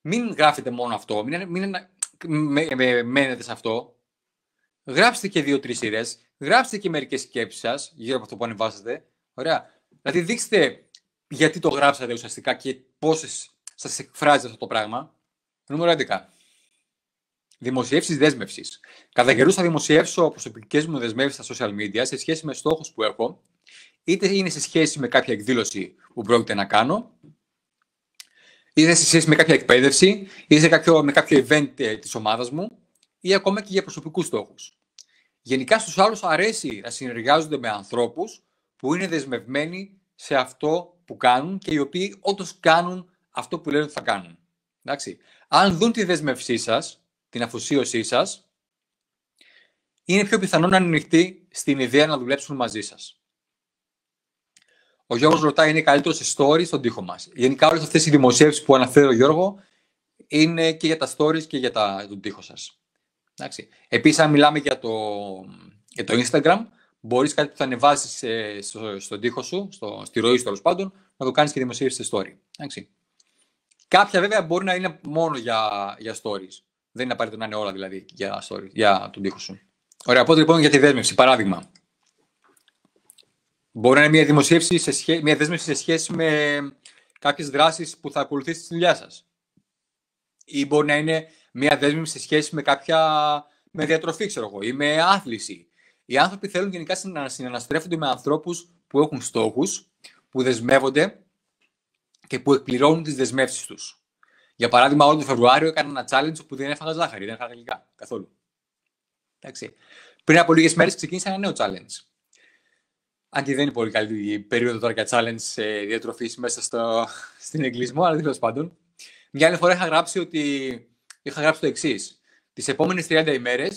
[SPEAKER 1] μην γράφετε μόνο αυτό, μην, μην με, με, μένετε σε αυτό. Γράψτε και δύο-τρει σειρές, γράψτε και μερικές σκέψεις σας γύρω από αυτό που ανεβάσατε. Ωραία. Δηλαδή, δείξτε γιατί το γράψατε ουσιαστικά και πόσες σας εκφράζει αυτό το πράγμα. Νούμερο 11. Δημοσιεύσεις δέσμευσης. Κατά καιρούς θα δημοσιεύσω προσωπικές μου δεσμεύσεις στα social media σε σχέση με στόχους που έχω, είτε είναι σε σχέση με κάποια εκδήλωση που πρόκειται να κάνω, είτε σε σχέση με κάποια εκπαίδευση, είτε σε με κάποιο event ε, της ομάδας μου, ή ακόμα και για προσωπικούς στόχους. Γενικά στους άλλους αρέσει να συνεργάζονται με ανθρώπους που είναι δεσμευμένοι σε αυτό που κάνουν και οι οποίοι όντως κάνουν αυτό που λένε ότι θα κάνουν. Εντάξει. Αν δουν τη δεσμευσή σας, την αφοσίωσή σας, είναι πιο πιθανό να ανοιχτεί στην ιδέα να δουλέψουν μαζί σας. Ο Γιώργος ρωτάει, είναι καλύτερος σε story στον τοίχο μας. Γενικά, όλες αυτές οι δημοσίευσεις που αναφέρει ο Γιώργο είναι και για τα stories και για τα, τον τοίχο σας. Επίσης, αν μιλάμε για το, για το Instagram, μπορείς κάτι που θα ανεβάσεις ε, στο, στον τοίχο σου, στο, στη ροή σου τέλος πάντων, να το κάνεις και δημοσίευση σε story. Εντάξει. Κάποια βέβαια μπορεί να είναι μόνο για, για stories. Δεν είναι απαραίτητο να είναι όλα δηλαδή για, stories, για τον τοίχο σου. Ωραία, οπότε λοιπόν για τη δέσμευση. Παράδειγμα. Μπορεί να είναι μια, δημοσίευση σε σχέ, μια δέσμευση σε σχέση με κάποιες δράσεις που θα ακολουθήσεις τη δουλειά σας. Ή μπορεί να είναι μια δέσμευση σε σχέση με κάποια. με διατροφή, ξέρω εγώ, ή με άθληση οι άνθρωποι θέλουν γενικά να συναναστρέφονται με ανθρώπους που έχουν στόχους, που δεσμεύονται και που εκπληρώνουν τις δεσμεύσεις τους. Για παράδειγμα, όλο τον Φεβρουάριο έκανα ένα challenge που δεν έφαγα ζάχαρη, δεν έφαγα γλυκά καθόλου. Εντάξει. Πριν από λίγες μέρες ξεκίνησα ένα νέο challenge. Αν και δεν είναι πολύ καλή η περίοδο τώρα για challenge ε, διατροφής μέσα στο, στην εγκλισμό, αλλά τέλος πάντων. Μια άλλη φορά είχα γράψει ότι είχα γράψει το εξής. Τις επόμενες 30 ημέρε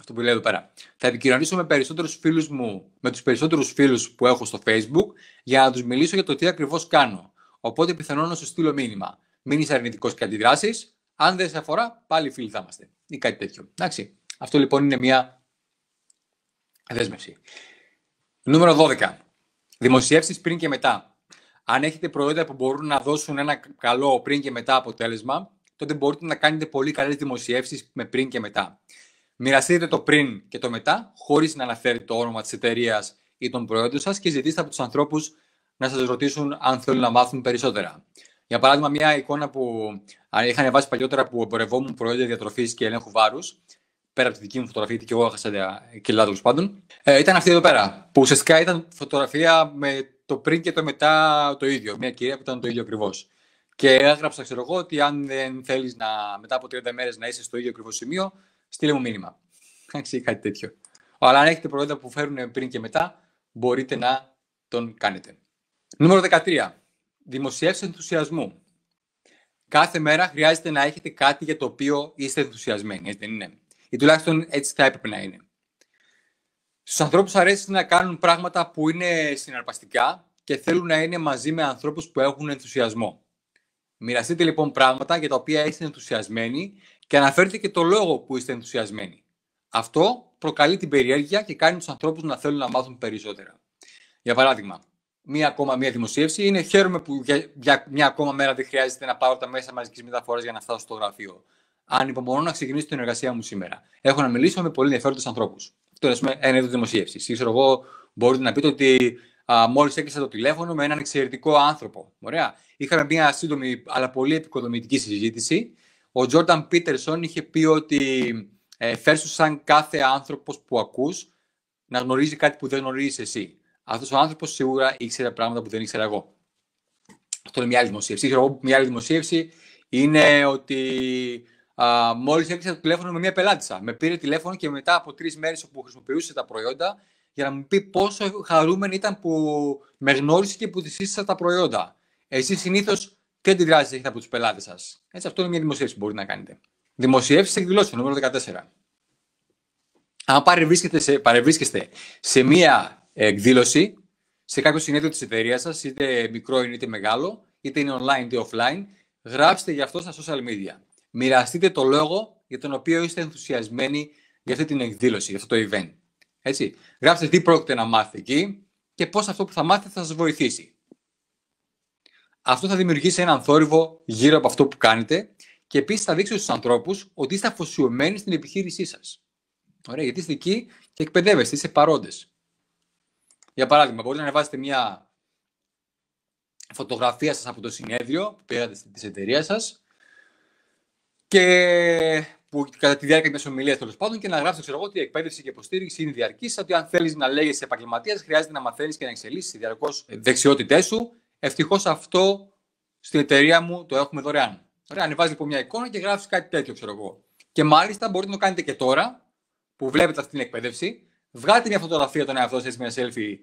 [SPEAKER 1] αυτό που λέω εδώ πέρα. Θα επικοινωνήσω με περισσότερους φίλους μου, με τους περισσότερους φίλους που έχω στο Facebook, για να τους μιλήσω για το τι ακριβώς κάνω. Οπότε πιθανό να σου στείλω μήνυμα. Μην είσαι αρνητικός και αντιδράσεις. Αν δεν σε αφορά, πάλι φίλοι θα είμαστε. Ή κάτι τέτοιο. Εντάξει. Αυτό λοιπόν είναι μια δέσμευση. Νούμερο 12. Δημοσιεύσεις πριν και μετά. Αν έχετε προϊόντα που μπορούν να δώσουν ένα καλό πριν και μετά αποτέλεσμα, τότε μπορείτε να κάνετε πολύ καλές δημοσιεύσεις με πριν και μετά. Μοιραστείτε το πριν και το μετά, χωρίς να αναφέρει το όνομα της εταιρείας ή των προϊόντων σας και ζητήστε από τους ανθρώπους να σας ρωτήσουν αν θέλουν να μάθουν περισσότερα. Για παράδειγμα, μια εικόνα που είχα ανεβάσει παλιότερα που εμπορευόμουν προϊόντα διατροφής και ελέγχου βάρους, πέρα από τη δική μου φωτογραφία, γιατί και εγώ έχασα κιλά τέλος πάντων, ε, ήταν αυτή εδώ πέρα. Που ουσιαστικά ήταν φωτογραφία με το πριν και το μετά το ίδιο. Μια κυρία που ήταν το ίδιο ακριβώς. Και έγραψα, ξέρω εγώ, ότι αν δεν θέλεις να μετά από 30 μέρες να είσαι στο ίδιο ακριβώς σημείο, στείλε μου μήνυμα. Εντάξει, κάτι τέτοιο. Αλλά αν έχετε προϊόντα που φέρουν πριν και μετά, μπορείτε να τον κάνετε. Νούμερο 13. Δημοσιεύσει ενθουσιασμού. Κάθε μέρα χρειάζεται να έχετε κάτι για το οποίο είστε ενθουσιασμένοι, έτσι δεν είναι. Ή τουλάχιστον έτσι θα έπρεπε να είναι. Στους ανθρώπους αρέσει να κάνουν πράγματα που είναι συναρπαστικά και θέλουν να είναι μαζί με ανθρώπους που έχουν ενθουσιασμό. Μοιραστείτε λοιπόν πράγματα για τα οποία είστε ενθουσιασμένοι και αναφέρετε και το λόγο που είστε ενθουσιασμένοι. Αυτό προκαλεί την περιέργεια και κάνει τους ανθρώπους να θέλουν να μάθουν περισσότερα. Για παράδειγμα, μία ακόμα μία δημοσίευση είναι χαίρομαι που για, μια ακόμα μέρα δεν χρειάζεται να πάρω τα μέσα μαζικής μεταφοράς για να φτάσω στο γραφείο. Αν υπομονώ να ξεκινήσω την εργασία μου σήμερα. Έχω να μιλήσω με πολύ ενδιαφέροντες ανθρώπους. Αυτό είναι ένα είδος δημοσίευσης. Ήξερα εγώ, μπορείτε να πείτε ότι μόλις έκλεισα το τηλέφωνο με έναν εξαιρετικό άνθρωπο. Ωραία. Είχαμε μια σύντομη αλλά πολύ επικοδομητική συζήτηση ο Τζόρνταν Πίτερσον είχε πει ότι ε, φέρσου σαν κάθε άνθρωπος που ακούς να γνωρίζει κάτι που δεν γνωρίζεις εσύ. Αυτός ο άνθρωπος σίγουρα ήξερε πράγματα που δεν ήξερα εγώ. Αυτό είναι μια άλλη δημοσίευση. Εγώ, μια άλλη δημοσίευση είναι ότι Μόλι έκλεισα το τηλέφωνο με μια πελάτησα. Με πήρε τηλέφωνο και μετά από τρεις μέρες όπου χρησιμοποιούσε τα προϊόντα για να μου πει πόσο χαρούμενη ήταν που με γνώρισε και που της σύστησα τα προϊόντα. Εσύ συνήθως τι αντιδράσει έχετε από τους πελάτες σας. αυτό είναι μια δημοσίευση που μπορείτε να κάνετε. Δημοσιεύσεις εκδηλώσεις, νούμερο 14. Αν παρευρίσκεστε σε, μια εκδήλωση, σε κάποιο συνέδριο της εταιρείας σας, είτε μικρό είτε μεγάλο, είτε είναι online είτε offline, γράψτε γι' αυτό στα social media. Μοιραστείτε το λόγο για τον οποίο είστε ενθουσιασμένοι για αυτή την εκδήλωση, για αυτό το event. Έτσι. Γράψτε τι πρόκειται να μάθετε εκεί και πώς αυτό που θα μάθετε θα σας βοηθήσει. Αυτό θα δημιουργήσει έναν θόρυβο γύρω από αυτό που κάνετε και επίσης θα δείξει στους ανθρώπους ότι είστε αφοσιωμένοι στην επιχείρησή σας. Ωραία, γιατί είστε εκεί και εκπαιδεύεστε, είστε παρόντες. Για παράδειγμα, μπορείτε να ανεβάσετε μια φωτογραφία σας από το συνέδριο που πήρατε της εταιρείας σας. και που κατά τη διάρκεια μιας ομιλίας τέλος πάντων και να γράψετε, ξέρω εγώ, ότι η εκπαίδευση και υποστήριξη είναι διαρκής, ότι αν θέλεις να λέγεσαι επαγγελματίας, χρειάζεται να μαθαίνεις και να εξελίσσεις διαρκώς δεξιότητές σου Ευτυχώς αυτό στην εταιρεία μου το έχουμε δωρεάν. Ωραία, ανεβάζει λοιπόν μια εικόνα και γράφεις κάτι τέτοιο, ξέρω εγώ. Και μάλιστα μπορείτε να το κάνετε και τώρα, που βλέπετε αυτή την εκπαίδευση. Βγάτε μια φωτογραφία τον εαυτό σας, μια selfie.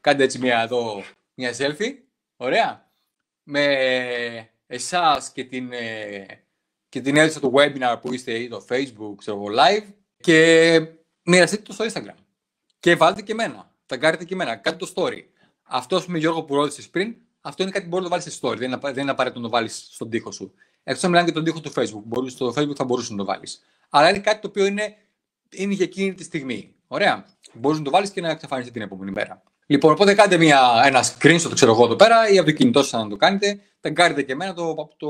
[SPEAKER 1] Κάντε έτσι μια εδώ, μια selfie. Ωραία. Με εσάς και την, ε, και την αίθουσα του webinar που είστε ή το facebook, ξέρω εγώ, live. Και μοιραστείτε το στο Instagram. Και βάλτε και εμένα. κάνετε και εμένα. Κάντε το story. Αυτός, με Γιώργο που ρώτησες πριν, αυτό είναι κάτι που μπορεί να το βάλεις σε story. Δεν είναι, δεν απαραίτητο να το βάλεις στον τοίχο σου. Εκτός αν μιλάμε για τον τοίχο του Facebook. Μπορεί, στο Facebook θα μπορούσες να το βάλεις. Αλλά είναι κάτι το οποίο είναι, είναι για εκείνη τη στιγμή. Ωραία. Μπορείς να το βάλεις και να εξαφανιστεί την επόμενη μέρα. Λοιπόν, οπότε κάντε μια, ένα screenshot, ξέρω εγώ εδώ πέρα, ή από το κινητό σας να το κάνετε. Τα κάνετε και εμένα το, το,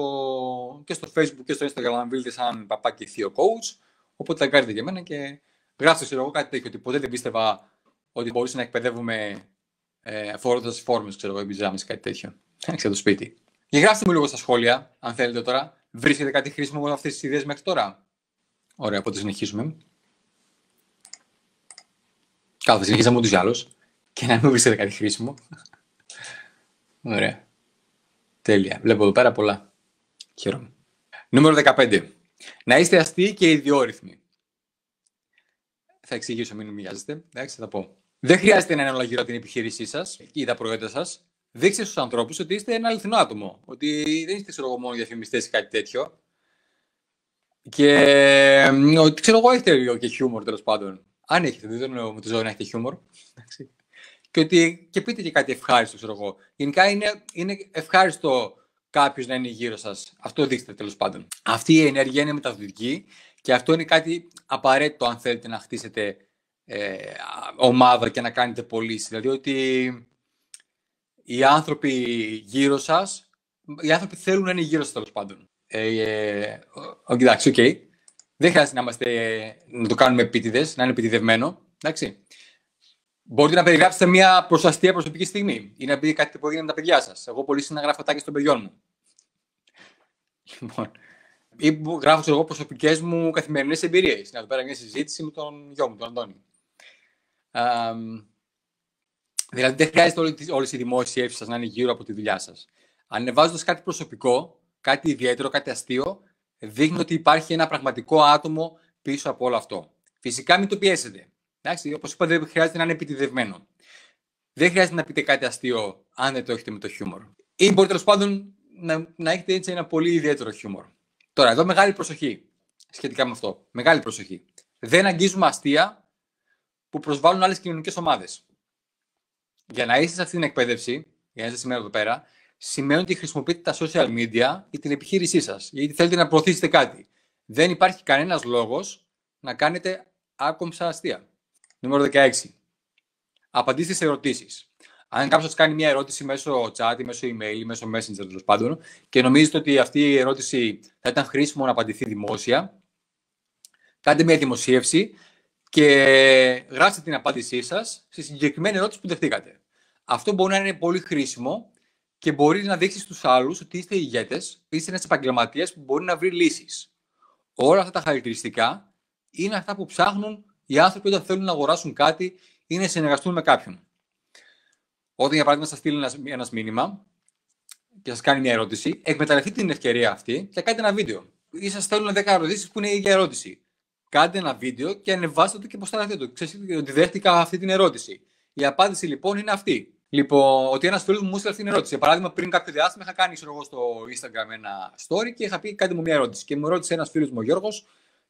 [SPEAKER 1] και στο Facebook και στο Instagram να βρείτε σαν παπάκι θείο coach. Οπότε τα κάνετε και εμένα και γράψτε, ξέρω εγώ κάτι τέτοιο. Ότι ποτέ δεν πίστευα ότι μπορούσε να εκπαιδεύουμε ε, φορώντας φόρμες, ξέρω εγώ, πιζάμες κάτι τέτοιο. Άνοιξε το σπίτι. Και γράψτε μου λίγο στα σχόλια, αν θέλετε τώρα. Βρίσκετε κάτι χρήσιμο από αυτές τις ιδέες μέχρι τώρα. Ωραία, οπότε συνεχίζουμε. Καλά, θα συνεχίσαμε ούτω ή άλλω. Και να μην βρίσκετε κάτι χρήσιμο. Ωραία. Τέλεια. Βλέπω εδώ πέρα πολλά. Χαίρομαι. Νούμερο 15. Να είστε αστείοι και ιδιόρυθμοι. Θα εξηγήσω, μην μοιάζεστε. Εντάξει, θα πω. Δεν χρειάζεται να είναι όλα γύρω την επιχείρησή σας ή τα προϊόντα σας. Δείξτε στους ανθρώπους ότι είστε ένα αληθινό άτομο. Ότι δεν είστε ξέρω, μόνο διαφημιστές ή κάτι τέτοιο. Και ότι ξέρω εγώ έχετε και χιούμορ τέλος πάντων. Αν έχετε, δεν είναι με τη ζωή να έχετε χιούμορ. και, ότι, και πείτε και κάτι ευχάριστο, ξέρω εγώ. Γενικά είναι, είναι ευχάριστο κάποιος να είναι γύρω σας. Αυτό δείξτε τέλος πάντων. Αυτή η ενέργεια είναι μεταδοτική και αυτό είναι κάτι απαραίτητο αν θέλετε να χτίσετε ε, ομάδα και να κάνετε πωλήσεις. Δηλαδή ότι οι άνθρωποι γύρω σας, οι άνθρωποι θέλουν να είναι γύρω σας τέλος πάντων. Ε, ε, ο, οκ. Okay. Δεν χρειάζεται να, είμαστε, να το κάνουμε επίτηδες, να είναι επιτηδευμένο. Εντάξει. Μπορείτε να περιγράψετε μια προσαστία προσωπική στιγμή ή να μπει κάτι που έγινε με τα παιδιά σας. Εγώ πολύ συχνά γράφω τάκες των παιδιών μου. Λοιπόν. Ή γράφω εγώ προσωπικές μου καθημερινές εμπειρίες. Να το πέρα μια συζήτηση με τον γιο μου, τον Αντώνη δηλαδή δεν χρειάζεται όλες οι δημόσιευσει σα να είναι γύρω από τη δουλειά σας. Ανεβάζοντας κάτι προσωπικό, κάτι ιδιαίτερο, κάτι αστείο, δείχνει ότι υπάρχει ένα πραγματικό άτομο πίσω από όλο αυτό. Φυσικά μην το πιέσετε. όπως είπα, δεν χρειάζεται να είναι επιτιδευμένο. Δεν χρειάζεται να πείτε κάτι αστείο αν δεν το έχετε με το χιούμορ. Ή μπορεί τέλος πάντων να, να έχετε έτσι ένα πολύ ιδιαίτερο χιούμορ. Τώρα, εδώ μεγάλη προσοχή σχετικά με αυτό. Μεγάλη προσοχή. Δεν αγγίζουμε αστεία που προσβάλλουν άλλες κοινωνικές ομάδες. Για να είστε σε αυτή την εκπαίδευση, για να είστε σήμερα εδώ πέρα, σημαίνει ότι χρησιμοποιείτε τα social media για την επιχείρησή σας, γιατί θέλετε να προωθήσετε κάτι. Δεν υπάρχει κανένας λόγος να κάνετε άκομψα αστεία. Νούμερο 16. Απαντήστε σε ερωτήσεις. Αν κάποιος σας κάνει μια ερώτηση μέσω chat ή μέσω email ή μέσω messenger τέλος πάντων και νομίζετε ότι αυτή μεσω email μεσω messenger τελο παντων και νομιζετε οτι αυτη η ερωτηση θα ήταν χρήσιμο να απαντηθεί δημόσια, κάντε μια δημοσίευση και γράψτε την απάντησή σας στη συγκεκριμένη ερώτηση που δεχτήκατε. Αυτό μπορεί να είναι πολύ χρήσιμο και μπορεί να δείξει στους άλλους ότι είστε ηγέτες, είστε ένας επαγγελματίας που μπορεί να βρει λύσεις. Όλα αυτά τα χαρακτηριστικά είναι αυτά που ψάχνουν οι άνθρωποι όταν θέλουν να αγοράσουν κάτι ή να συνεργαστούν με κάποιον. Όταν για παράδειγμα σας στείλει ένας μήνυμα και σας κάνει μια ερώτηση, εκμεταλλευτείτε την ευκαιρία αυτή και κάντε ένα βίντεο. Ή σας στέλνουν 10 ερωτήσεις που είναι η σα στελνουν 10 ερωτήσει που ερώτηση. Κάντε ένα βίντεο και ανεβάστε το και ποστάρετε το. Ξέρετε ότι δέχτηκα αυτή την ερώτηση. Η απάντηση λοιπόν είναι αυτή. Λοιπόν, ότι ένας φίλος μου μου έστειλε αυτή την ερώτηση. Για παράδειγμα, πριν κάποιο διάστημα είχα κάνει εγώ στο Instagram ένα story και είχα πει κάτι μου μια ερώτηση. Και μου ρώτησε ένας φίλος μου ο Γιώργος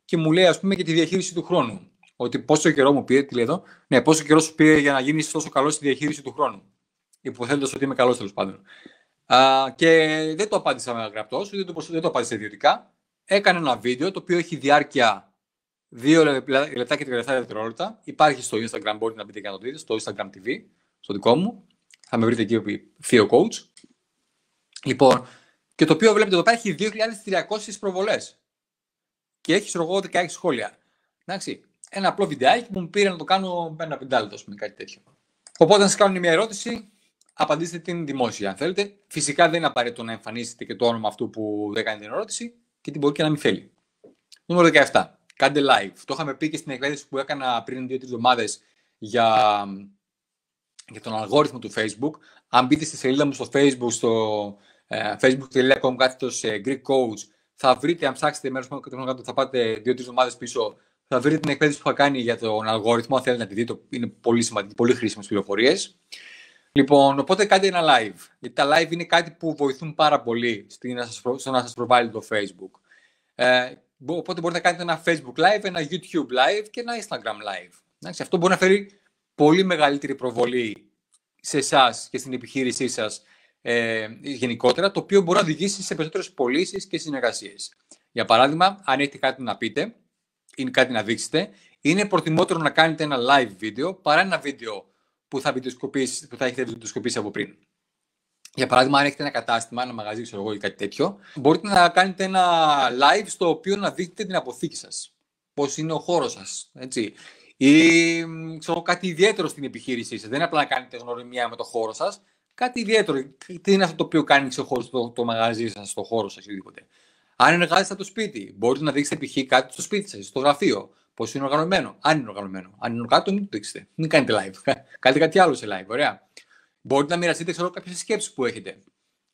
[SPEAKER 1] και μου λέει, ας πούμε, για τη διαχείριση του χρόνου. Ότι πόσο καιρό μου πήρε, τι λέει εδώ, ναι, πόσο καιρό σου πήρε για να γίνεις τόσο καλός στη διαχείριση του χρόνου. Υποθέτοντας ότι είμαι καλός τέλος πάντων. Α, και δεν το απάντησα με γραπτός, δεν το, δεν το απάντησα ιδιωτικά. Έκανε ένα βίντεο το οποίο έχει διάρκεια Δύο λεπτά και 37 δευτερόλεπτα. Υπάρχει στο Instagram, μπορείτε να μπείτε και να το δείτε, στο Instagram TV, στο δικό μου. Θα με βρείτε εκεί, Theo Coach. Λοιπόν, και το οποίο βλέπετε εδώ πέρα έχει 2.300 προβολές. Και έχει εγώ 16 σχόλια. Εντάξει, ένα απλό βιντεάκι που μου πήρε να το κάνω με ένα πεντάλεπτο, ας πούμε, κάτι τέτοιο. Οπότε, αν σα κάνουν μια ερώτηση, απαντήστε την δημόσια, αν θέλετε. Φυσικά δεν είναι απαραίτητο να εμφανίσετε και το όνομα αυτού που δεν κάνει την ερώτηση και μπορεί και να μην θέλει. Νούμερο 17 κάντε live. Το είχαμε πει και στην εκπαίδευση που έκανα πριν δύο-τρει εβδομάδες για, για τον αλγόριθμο του Facebook. Αν μπείτε στη σελίδα μου στο Facebook, στο ε, facebook.com ε, Greek Coach, θα βρείτε, αν ψάξετε μέρος τον θα πάτε δύο-τρει εβδομάδες πίσω, θα βρείτε την εκπαίδευση που είχα κάνει για τον αλγόριθμο. Αν θέλετε να τη δείτε, είναι πολύ σημαντική, πολύ χρήσιμες πληροφορίες. Λοιπόν, οπότε κάντε ένα live. Γιατί τα live είναι κάτι που βοηθούν πάρα πολύ στο να σας προβάλλει το Facebook. Ε, Οπότε μπορείτε να κάνετε ένα Facebook Live, ένα YouTube Live και ένα Instagram Live. αυτό μπορεί να φέρει πολύ μεγαλύτερη προβολή σε εσάς και στην επιχείρησή σας ε, γενικότερα, το οποίο μπορεί να οδηγήσει σε περισσότερες πωλήσεις και συνεργασίες. Για παράδειγμα, αν έχετε κάτι να πείτε ή κάτι να δείξετε, είναι προτιμότερο να κάνετε ένα live βίντεο παρά ένα βίντεο που θα, που θα έχετε βιντεοσκοπήσει από πριν. Για παράδειγμα, αν έχετε ένα κατάστημα, ένα μαγαζί, ξέρω εγώ ή κάτι τέτοιο, μπορείτε να κάνετε ένα live στο οποίο να δείξετε την αποθήκη σας. Πώς είναι ο χώρος σας. Έτσι. Ή ξέρω, κάτι ιδιαίτερο στην επιχείρησή σας. Δεν είναι απλά να κάνετε γνωριμία με το χώρο σας. Κάτι ιδιαίτερο. Τι είναι αυτό το οποίο κάνει ξεχώριστο το, το μαγαζί σας, το χώρο σας, οτιδήποτε. Αν εργάζεστε από το σπίτι, μπορείτε να δείξετε π.χ. κάτι στο σπίτι σας, στο γραφείο. Πώς είναι οργανωμένο. Αν είναι οργανωμένο. Αν είναι κάτω, μην το δείξετε. Μην κάνετε live. Κάντε κάτι άλλο σε live. Ωραία. Μπορείτε να μοιραστείτε ξέρω, κάποιες σκέψεις που έχετε,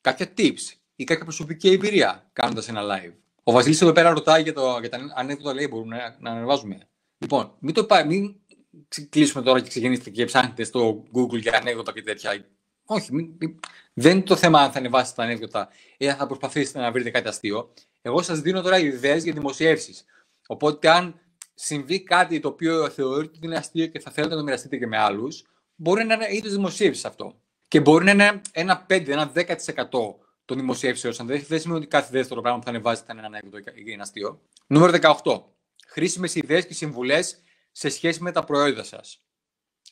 [SPEAKER 1] κάποια tips ή κάποια προσωπική εμπειρία κάνοντας ένα live. Ο Βασίλης εδώ πέρα ρωτάει για, το, για τα ανέκδοτα λέει μπορούμε να, ανεβάζουμε. Λοιπόν, μην, το, μην κλείσουμε τώρα και ξεκινήσετε και ψάχνετε στο Google για ανέκδοτα και τέτοια. Όχι, μην, μην, δεν είναι το θέμα αν θα ανεβάσετε τα ανέκδοτα ή αν θα προσπαθήσετε να βρείτε κάτι αστείο. Εγώ σας δίνω τώρα ιδέες για δημοσιεύσεις. Οπότε, αν συμβεί κάτι το οποίο θεωρείτε ότι είναι αστείο και θα θέλετε να το μοιραστείτε και με άλλους, μπορεί να είναι είτε δημοσίευση αυτό. Και μπορεί να είναι ένα 5, ένα 10% των δημοσιεύσεων. Δεν, δεν σημαίνει ότι κάθε δεύτερο πράγμα που θα ανεβάζετε είναι έκδοτο ή ένα αστείο. Νούμερο 18. Χρήσιμες ιδέες και συμβουλές σε σχέση με τα προϊόντα σας.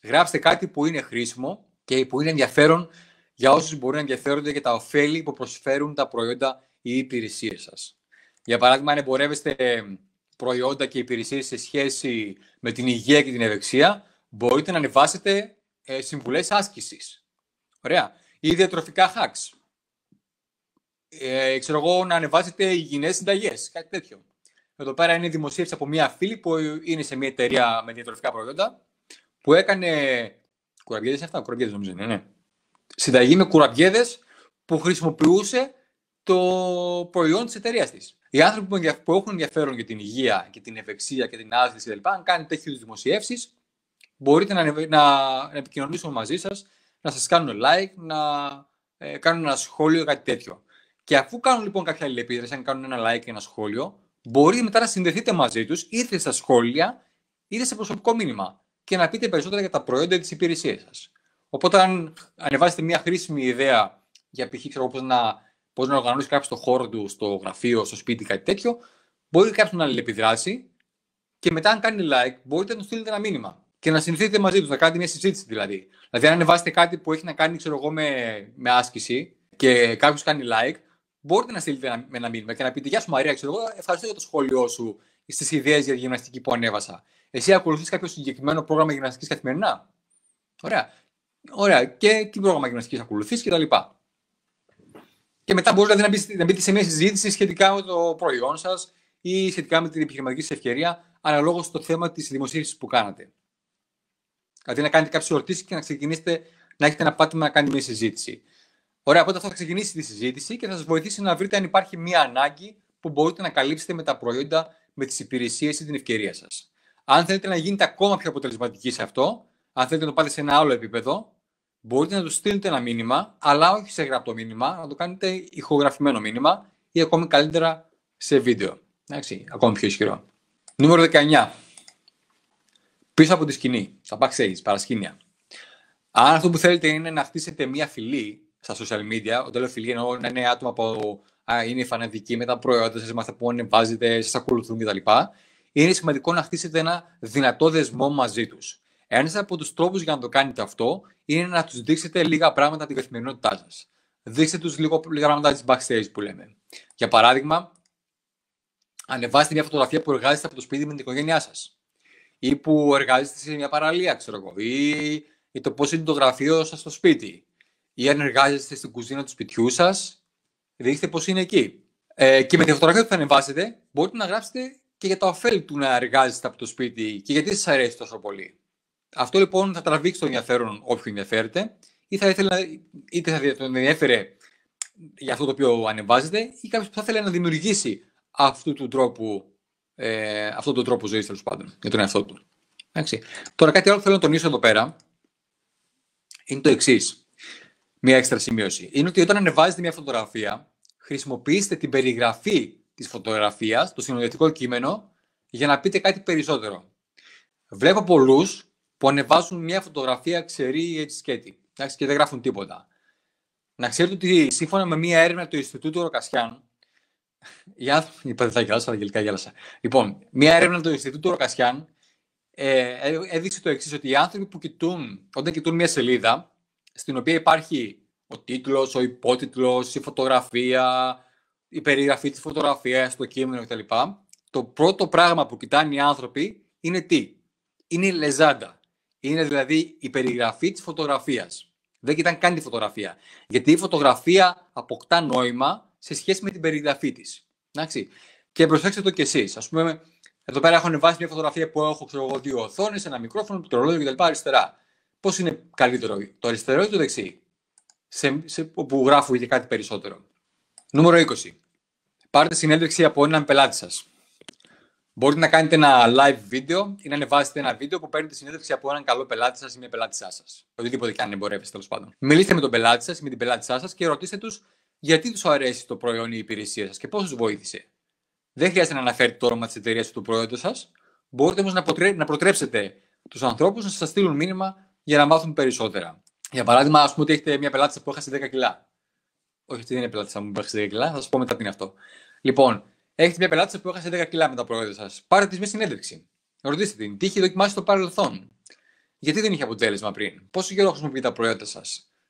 [SPEAKER 1] Γράψτε κάτι που είναι χρήσιμο και που είναι ενδιαφέρον για όσους μπορεί να ενδιαφέρονται για τα ωφέλη που προσφέρουν τα προϊόντα ή οι υπηρεσίες σας. Για παράδειγμα, αν εμπορεύεστε προϊόντα και υπηρεσίες σε σχέση με την υγεία και την ευεξία, μπορείτε να ανεβάσετε ε, συμβουλές άσκησης Ωραία. Ή διατροφικά hacks. Ε, ξέρω εγώ, να ανεβάζετε υγιεινές συνταγές, κάτι τέτοιο. Εδώ πέρα είναι δημοσίευση από μία φίλη που είναι σε μία εταιρεία με διατροφικά προϊόντα που έκανε κουραμπιέδες αυτά, κουραμπιέδες νομίζω είναι, ναι. Συνταγή με κουραμπιέδες που χρησιμοποιούσε το προϊόν της εταιρείας της. Οι άνθρωποι που έχουν ενδιαφέρον για την υγεία και την ευεξία και την άσκηση κλπ. Αν κάνετε τέτοιου δημοσιεύσεις, μπορείτε να, να, να μαζί σας να σας κάνουν like, να ε, κάνουν ένα σχόλιο ή κάτι τέτοιο. Και αφού κάνουν λοιπόν κάποια αλληλεπίδραση, αν κάνουν ένα like ή ένα σχόλιο, μπορεί μετά να συνδεθείτε μαζί τους, είτε στα σχόλια, είτε σε προσωπικό μήνυμα και να πείτε περισσότερα για τα προϊόντα της υπηρεσίας σας. Οπότε αν ανεβάζετε μια χρήσιμη ιδέα για π.χ. πώς να, να οργανώσει κάποιος το χώρο του, στο γραφείο, στο σπίτι, κάτι τέτοιο, μπορεί κάποιος να αλληλεπιδράσει και μετά αν κάνει like μπορείτε να του στείλετε ένα μήνυμα και να συνηθείτε μαζί τους, να κάνετε μια συζήτηση δηλαδή. Δηλαδή, αν ανεβάσετε κάτι που έχει να κάνει ξέρω με, με άσκηση και κάποιος κάνει like, μπορείτε να στείλετε ένα, ένα μήνυμα και να πείτε Γεια σου Μαρία, ξέρω εγώ, ευχαριστώ για το σχόλιο σου στις ιδέες για τη γυμναστική που ανέβασα. Εσύ ακολουθείς κάποιο συγκεκριμένο πρόγραμμα γυμναστικής καθημερινά. Ωραία. Ωραία. Και τι πρόγραμμα γυμναστικής ακολουθείς τα λοιπά». και μετά μπορείς δηλαδή, να, μπείτε, να μπείτε σε μια συζήτηση σχετικά με το προϊόν σας ή σχετικά με την επιχειρηματική σας ευκαιρία, αναλόγως στο θέμα της δημοσίευσης που κάνατε. Δηλαδή να κάνετε κάποιες ερωτήσει και να ξεκινήσετε να έχετε ένα πάτημα να κάνετε μια συζήτηση. Ωραία, οπότε αυτό θα ξεκινήσει τη συζήτηση και θα σας βοηθήσει να βρείτε αν υπάρχει μια ανάγκη που μπορείτε να καλύψετε με τα προϊόντα, με τις υπηρεσίες ή την ευκαιρία σας. Αν θέλετε να γίνετε ακόμα πιο αποτελεσματικοί σε αυτό, αν θέλετε να το πάτε σε ένα άλλο επίπεδο, μπορείτε να του στείλετε ένα μήνυμα, αλλά όχι σε γραπτό μήνυμα, να το κάνετε ηχογραφημένο μήνυμα ή ακόμη καλύτερα σε βίντεο. Εντάξει, ακόμη πιο ισχυρό. Νούμερο 19 πίσω από τη σκηνή, στα backstage, παρασκήνια. Αν αυτό που θέλετε είναι να χτίσετε μία φιλή στα social media, όταν λέω φιλή εννοώ να είναι άτομα που είναι φανατικοί με τα προϊόντα σας, μαθαίνουν πού ανεβάζετε, σας ακολουθούν κτλ. Είναι σημαντικό να χτίσετε ένα δυνατό δεσμό μαζί τους. Ένας από τους τρόπους για να το κάνετε αυτό είναι να τους δείξετε λίγα πράγματα την καθημερινότητά σας. Δείξτε τους λίγα πράγματα της backstage που λέμε. Για παράδειγμα, ανεβάστε μια φωτογραφία που εργάζεστε από το σπίτι με την οικογένειά σας ή που εργάζεστε σε μια παραλία, ξέρω εγώ, ή, το πώς είναι το γραφείο σας στο σπίτι, ή αν εργάζεστε στην κουζίνα του σπιτιού σας, δείξτε πώς είναι εκεί. Ε, και με τη φωτογραφία που θα ανεβάσετε, μπορείτε να γράψετε και για το ωφέλη του να εργάζεστε από το σπίτι και γιατί σας αρέσει τόσο πολύ. Αυτό λοιπόν θα τραβήξει το ενδιαφέρον όποιον ενδιαφέρεται ή θα ήθελε, είτε θα τον ενδιαφέρε για αυτό το οποίο ανεβάζετε ή κάποιος που θα ήθελε να δημιουργήσει αυτού του τρόπου ε, αυτόν τον τρόπο ζωής τέλος πάντων για τον εαυτό του. Εντάξει. Τώρα κάτι άλλο που θέλω να τονίσω εδώ πέρα είναι το εξής. Μία έξτρα σημείωση. Είναι ότι όταν ανεβάζετε μια φωτογραφία, χρησιμοποιήστε την περιγραφή της φωτογραφίας, το συνοδευτικό κείμενο, για να πείτε κάτι περισσότερο. Βλέπω πολλούς που ανεβάζουν μια φωτογραφία ξερή έτσι σκέτη. Εντάξει, και δεν γράφουν τίποτα. Να ξέρετε ότι σύμφωνα με μια έρευνα του Ινστιτούτου Ροκασιάν, Γεια Είπα θα γελάσω, αλλά γελικά γέλασα. Λοιπόν, μια έρευνα του Ινστιτούτου Ροκασιάν ε, ε έδειξε το εξής, ότι οι άνθρωποι που κοιτούν, όταν κοιτούν μια σελίδα, στην οποία υπάρχει ο τίτλος, ο υπότιτλος, η φωτογραφία, η περιγραφή της φωτογραφίας, το κείμενο κτλ. Το πρώτο πράγμα που κοιτάνε οι άνθρωποι είναι τι. Είναι η λεζάντα. Είναι δηλαδή η περιγραφή της φωτογραφίας. Δεν κοιτάνε καν τη φωτογραφία. Γιατί η φωτογραφία αποκτά νόημα σε σχέση με την περιγραφή της. Και προσέξτε το κι εσείς. Ας πούμε, εδώ πέρα έχω ανεβάσει μια φωτογραφία που έχω ξέρω, δύο οθόνες, ένα μικρόφωνο, το ρολόι κτλ. αριστερά. Πώς είναι καλύτερο, το αριστερό ή το δεξί, σε, σε, όπου γράφω για κάτι περισσότερο. Νούμερο 20. Πάρτε συνέντευξη από έναν πελάτη σας. Μπορείτε να κάνετε ένα live βίντεο ή να ανεβάσετε ένα βίντεο που παίρνετε συνέντευξη από έναν καλό πελάτη σας ή μια πελάτη σας. Οτιδήποτε και αν εμπορεύεστε τέλος πάντων. Μιλήστε με τον πελάτη σας ή με την πελάτη σας και ρωτήστε τους γιατί τους αρέσει το προϊόν ή η υπηρεσία σας και πώς τους βοήθησε. Δεν χρειάζεται να αναφέρετε το όνομα της εταιρείας του προϊόντος σας. Μπορείτε όμως να, προτρέψετε τους ανθρώπους να σας στείλουν μήνυμα για να μάθουν περισσότερα. Για παράδειγμα, ας πούμε ότι έχετε μια πελάτη που έχασε 10 κιλά. Όχι, αυτή δεν είναι πελάτη που έχασε 10 κιλά, θα σας πω μετά τι είναι αυτό. Λοιπόν, έχετε μια πελάτη που έχασε 10 κιλά με τα προϊόντα σας. Πάρετε τη μια συνέντευξη. Ρωτήστε την, τι είχε δοκιμάσει στο παρελθόν. Γιατί δεν είχε αποτέλεσμα πριν. Πόσο καιρό χρησιμοποιεί τα προϊόντα σας.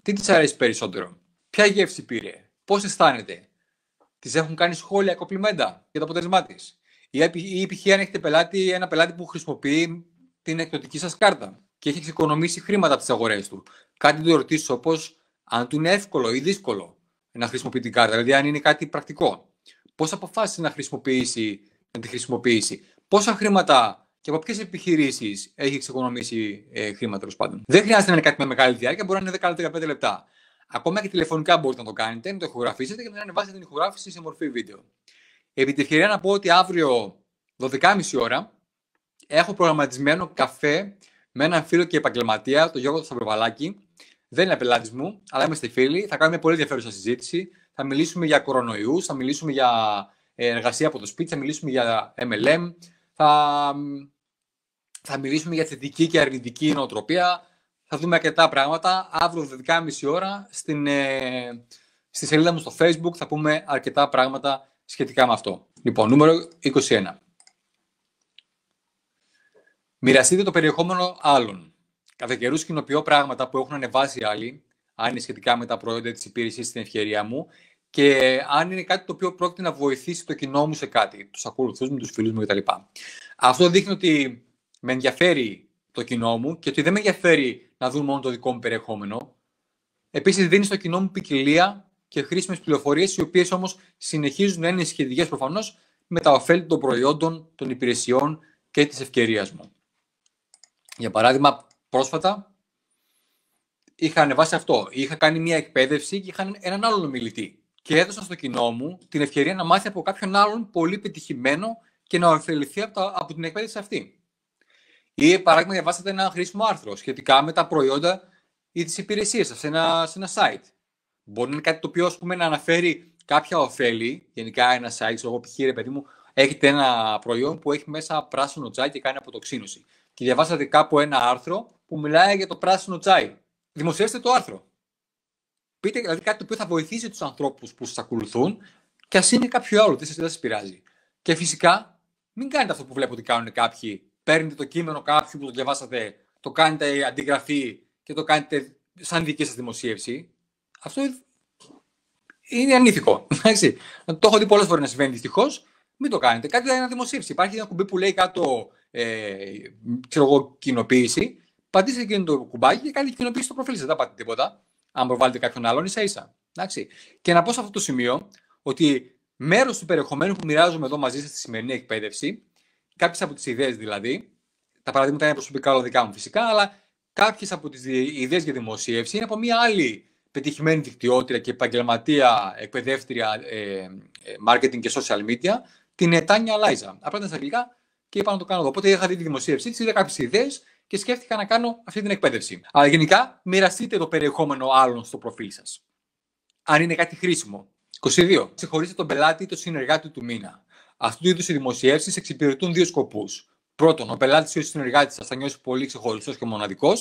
[SPEAKER 1] Τι τη αρέσει περισσότερο. Ποια γεύση πήρε πώς αισθάνεται. Τη έχουν κάνει σχόλια, κοπλιμέντα για το αποτέλεσμά της. Ή π.χ. αν έχετε πελάτη, ένα πελάτη που χρησιμοποιεί την εκδοτική σας κάρτα και έχει εξοικονομήσει χρήματα από τις αγορές του. Κάτι το ρωτήσει, όπως αν του είναι εύκολο ή δύσκολο να χρησιμοποιεί την κάρτα, δηλαδή αν είναι κάτι πρακτικό. Πώς αποφάσισε να χρησιμοποιήσει, να τη χρησιμοποιήσει. Πόσα χρήματα και από ποιες επιχειρήσεις έχει εξοικονομήσει ε, χρήματα τέλος πάντων. Δεν χρειάζεται να είναι κάτι με μεγάλη διάρκεια, μπορεί να είναι 10-15 λεπτά. Ακόμα και τηλεφωνικά μπορείτε να το κάνετε, να το ηχογραφήσετε και να ανεβάσετε την ηχογράφηση σε μορφή βίντεο. Επί τη ευκαιρία να πω ότι αύριο 12.30 ώρα έχω προγραμματισμένο καφέ με έναν φίλο και επαγγελματία, τον Γιώργο Σταυροβαλάκη. Δεν είναι απελάτη μου, αλλά είμαστε φίλοι. Θα κάνουμε πολύ ενδιαφέρουσα συζήτηση. Θα μιλήσουμε για κορονοϊούς, θα μιλήσουμε για ε, εργασία από το σπίτι, θα μιλήσουμε για MLM, θα, θα μιλήσουμε για θετική και αρνητική νοοτροπία, θα δούμε αρκετά πράγματα. Αύριο 12.30 ώρα στην, ε, στη σελίδα μου στο Facebook θα πούμε αρκετά πράγματα σχετικά με αυτό. Λοιπόν, νούμερο 21. Μοιραστείτε το περιεχόμενο άλλων. Κατά καιρούς κοινοποιώ πράγματα που έχουν ανεβάσει άλλοι, αν είναι σχετικά με τα προϊόντα της υπηρεσία στην ευκαιρία μου και αν είναι κάτι το οποίο πρόκειται να βοηθήσει το κοινό μου σε κάτι, τους ακολουθούς μου, τους φίλους μου κτλ. Αυτό δείχνει ότι με ενδιαφέρει το κοινό μου και ότι δεν με ενδιαφέρει να δουν μόνο το δικό μου περιεχόμενο. Επίσης, δίνει στο κοινό μου ποικιλία και χρήσιμες πληροφορίες, οι οποίες όμως συνεχίζουν να είναι σχετικές προφανώς με τα ωφέλη των προϊόντων, των υπηρεσιών και της ευκαιρίας μου. Για παράδειγμα, πρόσφατα είχα ανεβάσει αυτό. Είχα κάνει μια εκπαίδευση και είχα έναν άλλον ομιλητή. Και έδωσα στο κοινό μου την ευκαιρία να μάθει από κάποιον άλλον πολύ πετυχημένο και να ωφεληθεί από, από την εκπαίδευση αυτή. Ή παράδειγμα, διαβάσατε ένα χρήσιμο άρθρο σχετικά με τα προϊόντα ή τις υπηρεσίες σας σε, ένα, σε site. Μπορεί να είναι κάτι το οποίο ας πούμε, να αναφέρει κάποια ωφέλη. Γενικά, ένα site, εγώ π.χ. ρε παιδί μου, έχετε ένα προϊόν που έχει μέσα πράσινο τσάι και κάνει αποτοξίνωση. Και διαβάσατε κάπου ένα άρθρο που μιλάει για το πράσινο τσάι. Δημοσιεύστε το άρθρο. Πείτε δηλαδή κάτι το οποίο θα βοηθήσει τους ανθρώπους που σας ακολουθούν και ας είναι κάποιο άλλο, δεν σας πειράζει. Και φυσικά μην κάνετε αυτό που βλέπω ότι κάνουν κάποιοι παίρνετε το κείμενο κάποιου που το διαβάσατε, το κάνετε αντιγραφή και το κάνετε σαν δική σας δημοσίευση, αυτό είναι ανήθικο. Το έχω δει πολλές φορές να συμβαίνει δυστυχώς. Μην το κάνετε. Κάτι να δημοσίευση. Υπάρχει ένα κουμπί που λέει κάτω ε, ξέρω εγώ, κοινοποίηση. Πατήστε εκείνο το κουμπάκι και κάνετε κοινοποίηση στο προφίλ. Δεν θα πάτε τίποτα. Αν προβάλλετε κάποιον άλλον, ίσα ίσα. Εντάξει. Και να πω σε αυτό το σημείο ότι μέρος του περιεχομένου που μοιράζομαι εδώ μαζί σας στη σημερινή εκπαίδευση κάποιες από τις ιδέες δηλαδή, τα παραδείγματα είναι προσωπικά όλα δικά μου φυσικά, αλλά κάποιες από τις ιδέες για δημοσίευση είναι από μια άλλη πετυχημένη δικτυότητα και επαγγελματία εκπαιδεύτρια ε, ε, marketing και social media, την Ετάνια Λάιζα. Απλά ήταν στα αγγλικά και είπα να το κάνω εδώ. Οπότε είχα δει τη δημοσίευσή της, είδα κάποιες ιδέες και σκέφτηκα να κάνω αυτή την εκπαίδευση. Αλλά γενικά, μοιραστείτε το περιεχόμενο άλλων στο προφίλ σας. Αν είναι κάτι χρήσιμο. 22. Συγχωρήστε τον πελάτη ή τον συνεργάτη του μήνα. Αυτού του είδους οι δημοσιεύσεις εξυπηρετούν δύο σκοπούς. Πρώτον, ο πελάτης ή ο συνεργάτη σας θα νιώσει πολύ ξεχωριστός και μοναδικός.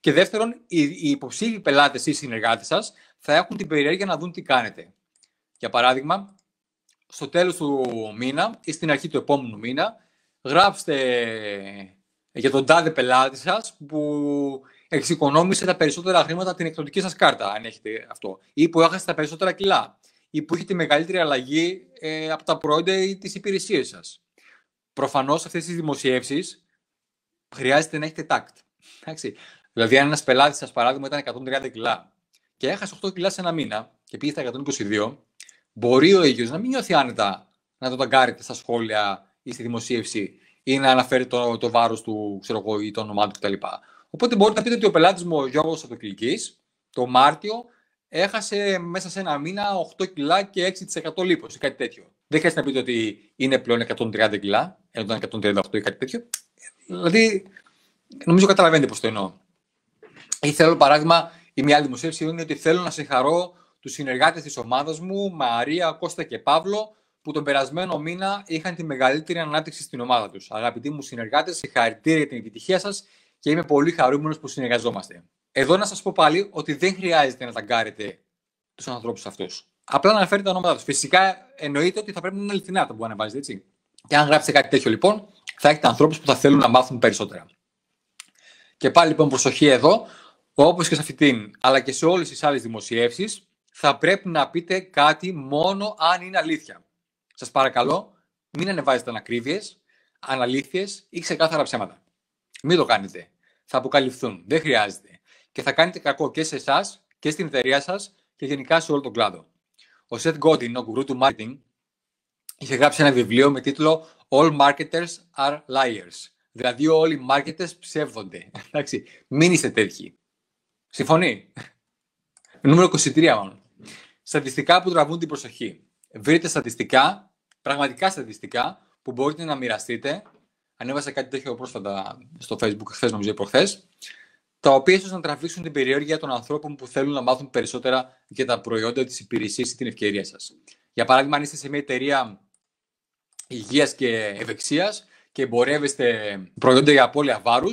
[SPEAKER 1] Και δεύτερον, οι υποψήφοι πελάτες ή συνεργάτες σας θα έχουν την περιέργεια να δουν τι κάνετε. Για παράδειγμα, στο τέλος του μήνα ή στην αρχή του επόμενου μήνα, γράψτε για τον τάδε πελάτη σας που εξοικονόμησε τα περισσότερα χρήματα την εκδοτική σας κάρτα, αν έχετε αυτό, ή που έχασε τα περισσότερα κιλά, ή που έχει τη μεγαλύτερη αλλαγή ε, από τα προϊόντα ή τις υπηρεσίες σας. Προφανώς αυτές τις δημοσιεύσεις χρειάζεται να έχετε τάκτ. Δηλαδή, αν ένας πελάτης σας παράδειγμα ήταν 130 κιλά και έχασε 8 κιλά σε ένα μήνα και πήγε στα 122, μπορεί ο ίδιος να μην νιώθει άνετα να το ταγκάρετε στα σχόλια ή στη δημοσίευση ή να αναφέρει το, το βάρος του ξέρω ή το όνομά του κτλ. Οπότε μπορείτε να πείτε ότι ο πελάτης μου, ο Γιώργος Αυτοκλική, το Μάρτιο έχασε μέσα σε ένα μήνα 8 κιλά και 6% λίπος ή κάτι τέτοιο. Δεν χρειάζεται να πείτε ότι είναι πλέον 130 κιλά, ενώ ήταν 138 ή κάτι τέτοιο. Δηλαδή, νομίζω καταλαβαίνετε πώς το εννοώ. Ή θέλω παράδειγμα, η μια άλλη δημοσίευση είναι ότι θέλω να συγχαρώ τους συνεργάτες της ομάδας μου, Μαρία, Κώστα και Παύλο, που τον περασμένο μήνα είχαν τη μεγαλύτερη ανάπτυξη στην ομάδα τους. Αγαπητοί μου συνεργάτες, συγχαρητήρια για την επιτυχία σας και είμαι πολύ χαρούμενος που συνεργαζόμαστε. Εδώ να σας πω πάλι ότι δεν χρειάζεται να ταγκάρετε τους ανθρώπους αυτούς. Απλά να αναφέρετε τα ονόματά τους. Φυσικά εννοείται ότι θα πρέπει να είναι αληθινά τα που ανεβάζετε, έτσι. Και αν γράψετε κάτι τέτοιο, λοιπόν, θα έχετε ανθρώπους που θα θέλουν να μάθουν περισσότερα. Και πάλι, λοιπόν, προσοχή εδώ, όπως και σε αυτήν, αλλά και σε όλες τις άλλες δημοσιεύσεις, θα πρέπει να πείτε κάτι μόνο αν είναι αλήθεια. Σας παρακαλώ, μην ανεβάζετε ανακρίβειες, αναλήθειες ή ξεκάθαρα ψέματα. Μην το κάνετε. Θα αποκαλυφθούν. Δεν χρειάζεται και θα κάνετε κακό και σε εσάς και στην εταιρεία σας και γενικά σε όλο τον κλάδο. Ο Seth Godin, ο γκουρού του marketing, είχε γράψει ένα βιβλίο με τίτλο All marketers are liars. Δηλαδή όλοι οι marketers ψεύδονται. Εντάξει, μην είστε τέτοιοι. Συμφωνεί. Νούμερο 23 μάλλον. Στατιστικά που τραβούν την προσοχή. Βρείτε στατιστικά, πραγματικά στατιστικά, που μπορείτε να μοιραστείτε. Ανέβασα κάτι τέτοιο πρόσφατα στο Facebook, χθες νομίζω ή προχθές τα οποία ίσως να τραβήξουν την περιέργεια των ανθρώπων που θέλουν να μάθουν περισσότερα για τα προϊόντα της υπηρεσίας ή την ευκαιρία σας. Για παράδειγμα, αν είστε σε μια εταιρεία υγείας και ευεξίας και εμπορεύεστε προϊόντα για απώλεια βάρους,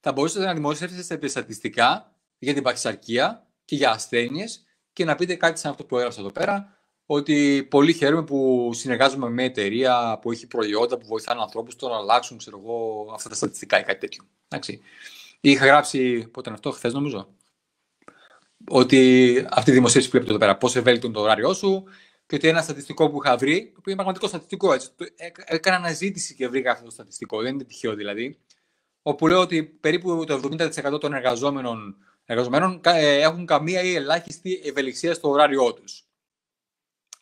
[SPEAKER 1] θα μπορούσατε να δημοσιεύσετε στατιστικά για την παχυσαρκία και για ασθένειες και να πείτε κάτι σαν αυτό που έγραψα εδώ πέρα, ότι πολύ χαίρομαι που συνεργάζομαι με μια εταιρεία που έχει προϊόντα που βοηθάνε ανθρώπους στο να αλλάξουν ξέρω εγώ, αυτά τα στατιστικά ή κάτι τέτοιο. Εντάξει. Είχα γράψει, πότε αυτό, χθες νομίζω, ότι αυτή η δημοσίευση που βλέπετε εδώ πέρα, πώς ευέλικτο είναι το ωράριό σου, και ότι ένα στατιστικό που είχα βρει, το οποίο είναι πραγματικό στατιστικό, έτσι, ε, έκανα αναζήτηση και βρήκα αυτό το στατιστικό, δεν είναι τυχαίο δηλαδή, όπου λέω ότι περίπου το 70% των εργαζόμενων, εργαζομένων ε, έχουν καμία ή ελάχιστη ευελιξία στο ωράριό τους.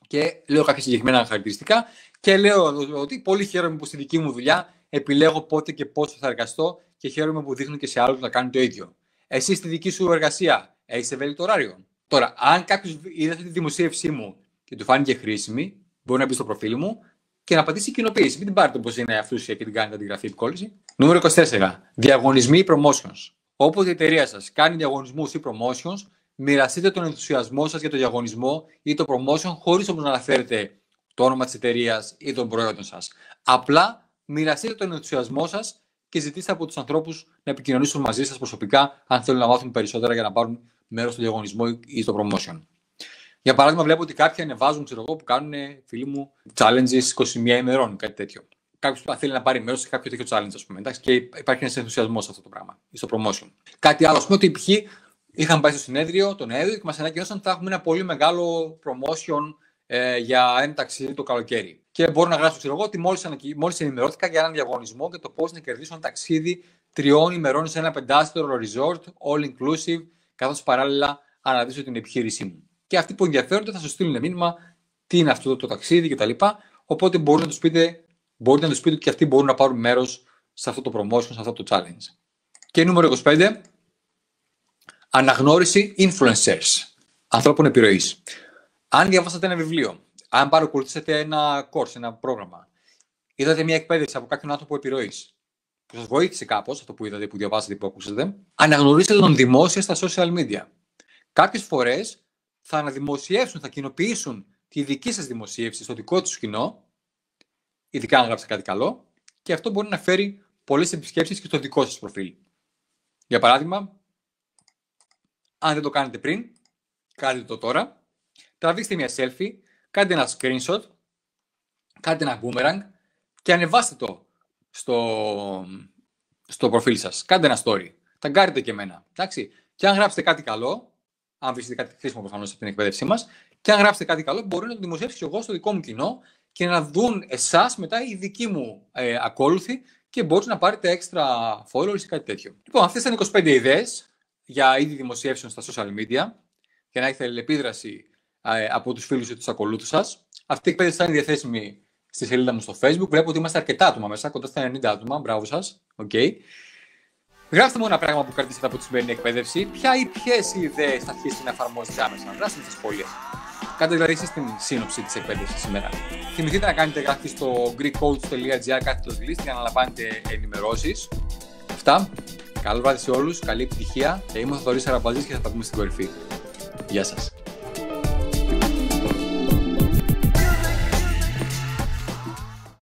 [SPEAKER 1] Και λέω κάποια συγκεκριμένα χαρακτηριστικά και λέω ότι πολύ χαίρομαι που στη δική μου δουλειά επιλέγω πότε και πόσο θα εργαστώ και χαίρομαι που δείχνουν και σε άλλους να κάνουν το ίδιο. Εσύ στη δική σου εργασία έχεις ευέλικτο ωράριο. Τώρα, αν κάποιος είδε αυτή τη δημοσίευσή μου και του φάνηκε χρήσιμη, μπορεί να μπει στο προφίλ μου και να πατήσει κοινοποίηση. Μην την πάρετε όπως είναι αυτούσια και την κάνετε αντιγραφή επικόλυση. Νούμερο 24. Διαγωνισμοί ή promotions. Όποτε η εταιρεία σας κάνει διαγωνισμούς ή promotions, μοιραστείτε τον ενθουσιασμό σας για το διαγωνισμό ή το promotion, χωρίς όμως να αναφέρετε το όνομα της εταιρείας ή των προϊόντων σας. Απλά μοιραστείτε τον ενθουσιασμό σας και ζητήστε από τους ανθρώπους να επικοινωνήσουν μαζί σας προσωπικά, αν θέλουν να μάθουν περισσότερα για να πάρουν μέρος στο διαγωνισμό ή στο promotion. Για παράδειγμα, βλέπω ότι κάποιοι ανεβάζουν, ξέρω εγώ, που κάνουν φίλοι μου challenges 21 ημερών, κάτι τέτοιο. Κάποιος θέλει να πάρει μέρος σε κάποιο τέτοιο challenge, ας πούμε. Εντάξει, και υπάρχει ένας ενθουσιασμός σε αυτό το πράγμα, στο promotion. Κάτι άλλο, ας πούμε, ότι π.χ. είχαμε πάει στο συνέδριο τον Νοέμβριο και μας ανακοινώσαν ότι θα έχουμε ένα πολύ μεγάλο promotion ε, για ένα ταξίδι το καλοκαίρι. Και μπορώ να γράψω, ξέρω εγώ, ότι μόλις μόλις ενημερώθηκα για έναν διαγωνισμό και το πώς να κερδίσω ένα ταξίδι τριών ημερών σε ένα πεντάστερο resort, all inclusive, καθώς παράλληλα αναδείξω την επιχείρησή μου. Και αυτοί που ενδιαφέρονται θα σου στείλουν μήνυμα τι είναι αυτό το ταξίδι κτλ. Οπότε μπορείτε να τους πείτε, μπορείτε να τους πείτε ότι και αυτοί μπορούν να πάρουν μέρος σε αυτό το promotion, σε αυτό το challenge. Και νούμερο 25, αναγνώριση influencers, ανθρώπων επιρροής. Αν διαβάσατε ένα βιβλίο αν παρακολουθήσετε ένα course, ένα πρόγραμμα, είδατε μια εκπαίδευση από κάποιον άνθρωπο επιρροής που σας βοήθησε κάπως, αυτό που είδατε, που διαβάσατε, που ακούσατε, αναγνωρίστε τον δημόσια στα social media. Κάποιες φορές θα αναδημοσιεύσουν, θα κοινοποιήσουν τη δική σας δημοσίευση στο δικό τους κοινό, ειδικά αν γράψετε κάτι καλό, και αυτό μπορεί να φέρει πολλές επισκέψεις και στο δικό σας προφίλ. Για παράδειγμα, αν δεν το κάνετε πριν, κάντε το τώρα, τραβήξτε μια selfie κάντε ένα screenshot, κάντε ένα boomerang και ανεβάστε το στο, στο προφίλ σας. Κάντε ένα story. Ταγκάρετε και εμένα. Εντάξει. Και αν γράψετε κάτι καλό, αν βρίσκετε κάτι χρήσιμο προφανώς από την εκπαίδευσή μας, και αν γράψετε κάτι καλό, μπορεί να το δημοσιεύσει και εγώ στο δικό μου κοινό και να δουν εσάς μετά οι δικοί μου ε, ακόλουθοι και μπορείτε να πάρετε έξτρα followers ή κάτι τέτοιο. Λοιπόν, αυτές ήταν 25 ιδέες για είδη δημοσιεύσεων στα social media για να έχετε αλληλεπίδραση ε, από τους φίλους ή τους ακολούθους σας. Αυτή η εκπαίδευση θα είναι διαθέσιμη στη σελίδα μου στο Facebook. Βλέπω ότι είμαστε αρκετά άτομα μέσα, κοντά στα 90 άτομα. Μπράβο σας. Okay. Γράψτε μου ένα πράγμα που κρατήσατε από τη σημερινή εκπαίδευση. Ποια ή ποιες ιδέες θα αρχίσετε να εφαρμόζετε άμεσα. Γράψτε μου στα σχόλια. Κάντε δηλαδή εσείς την σύνοψη της εκπαίδευσης σήμερα. Θυμηθείτε να κάνετε γράφτη στο greekcoach.gr κάθετος list για να λαμβάνετε ενημερώσεις. Αυτά. Καλό βράδυ σε όλους. Καλή επιτυχία. Είμαι ο Θεωρή Αραμπαζή και θα τα πούμε στην κορυφή. Γεια σας.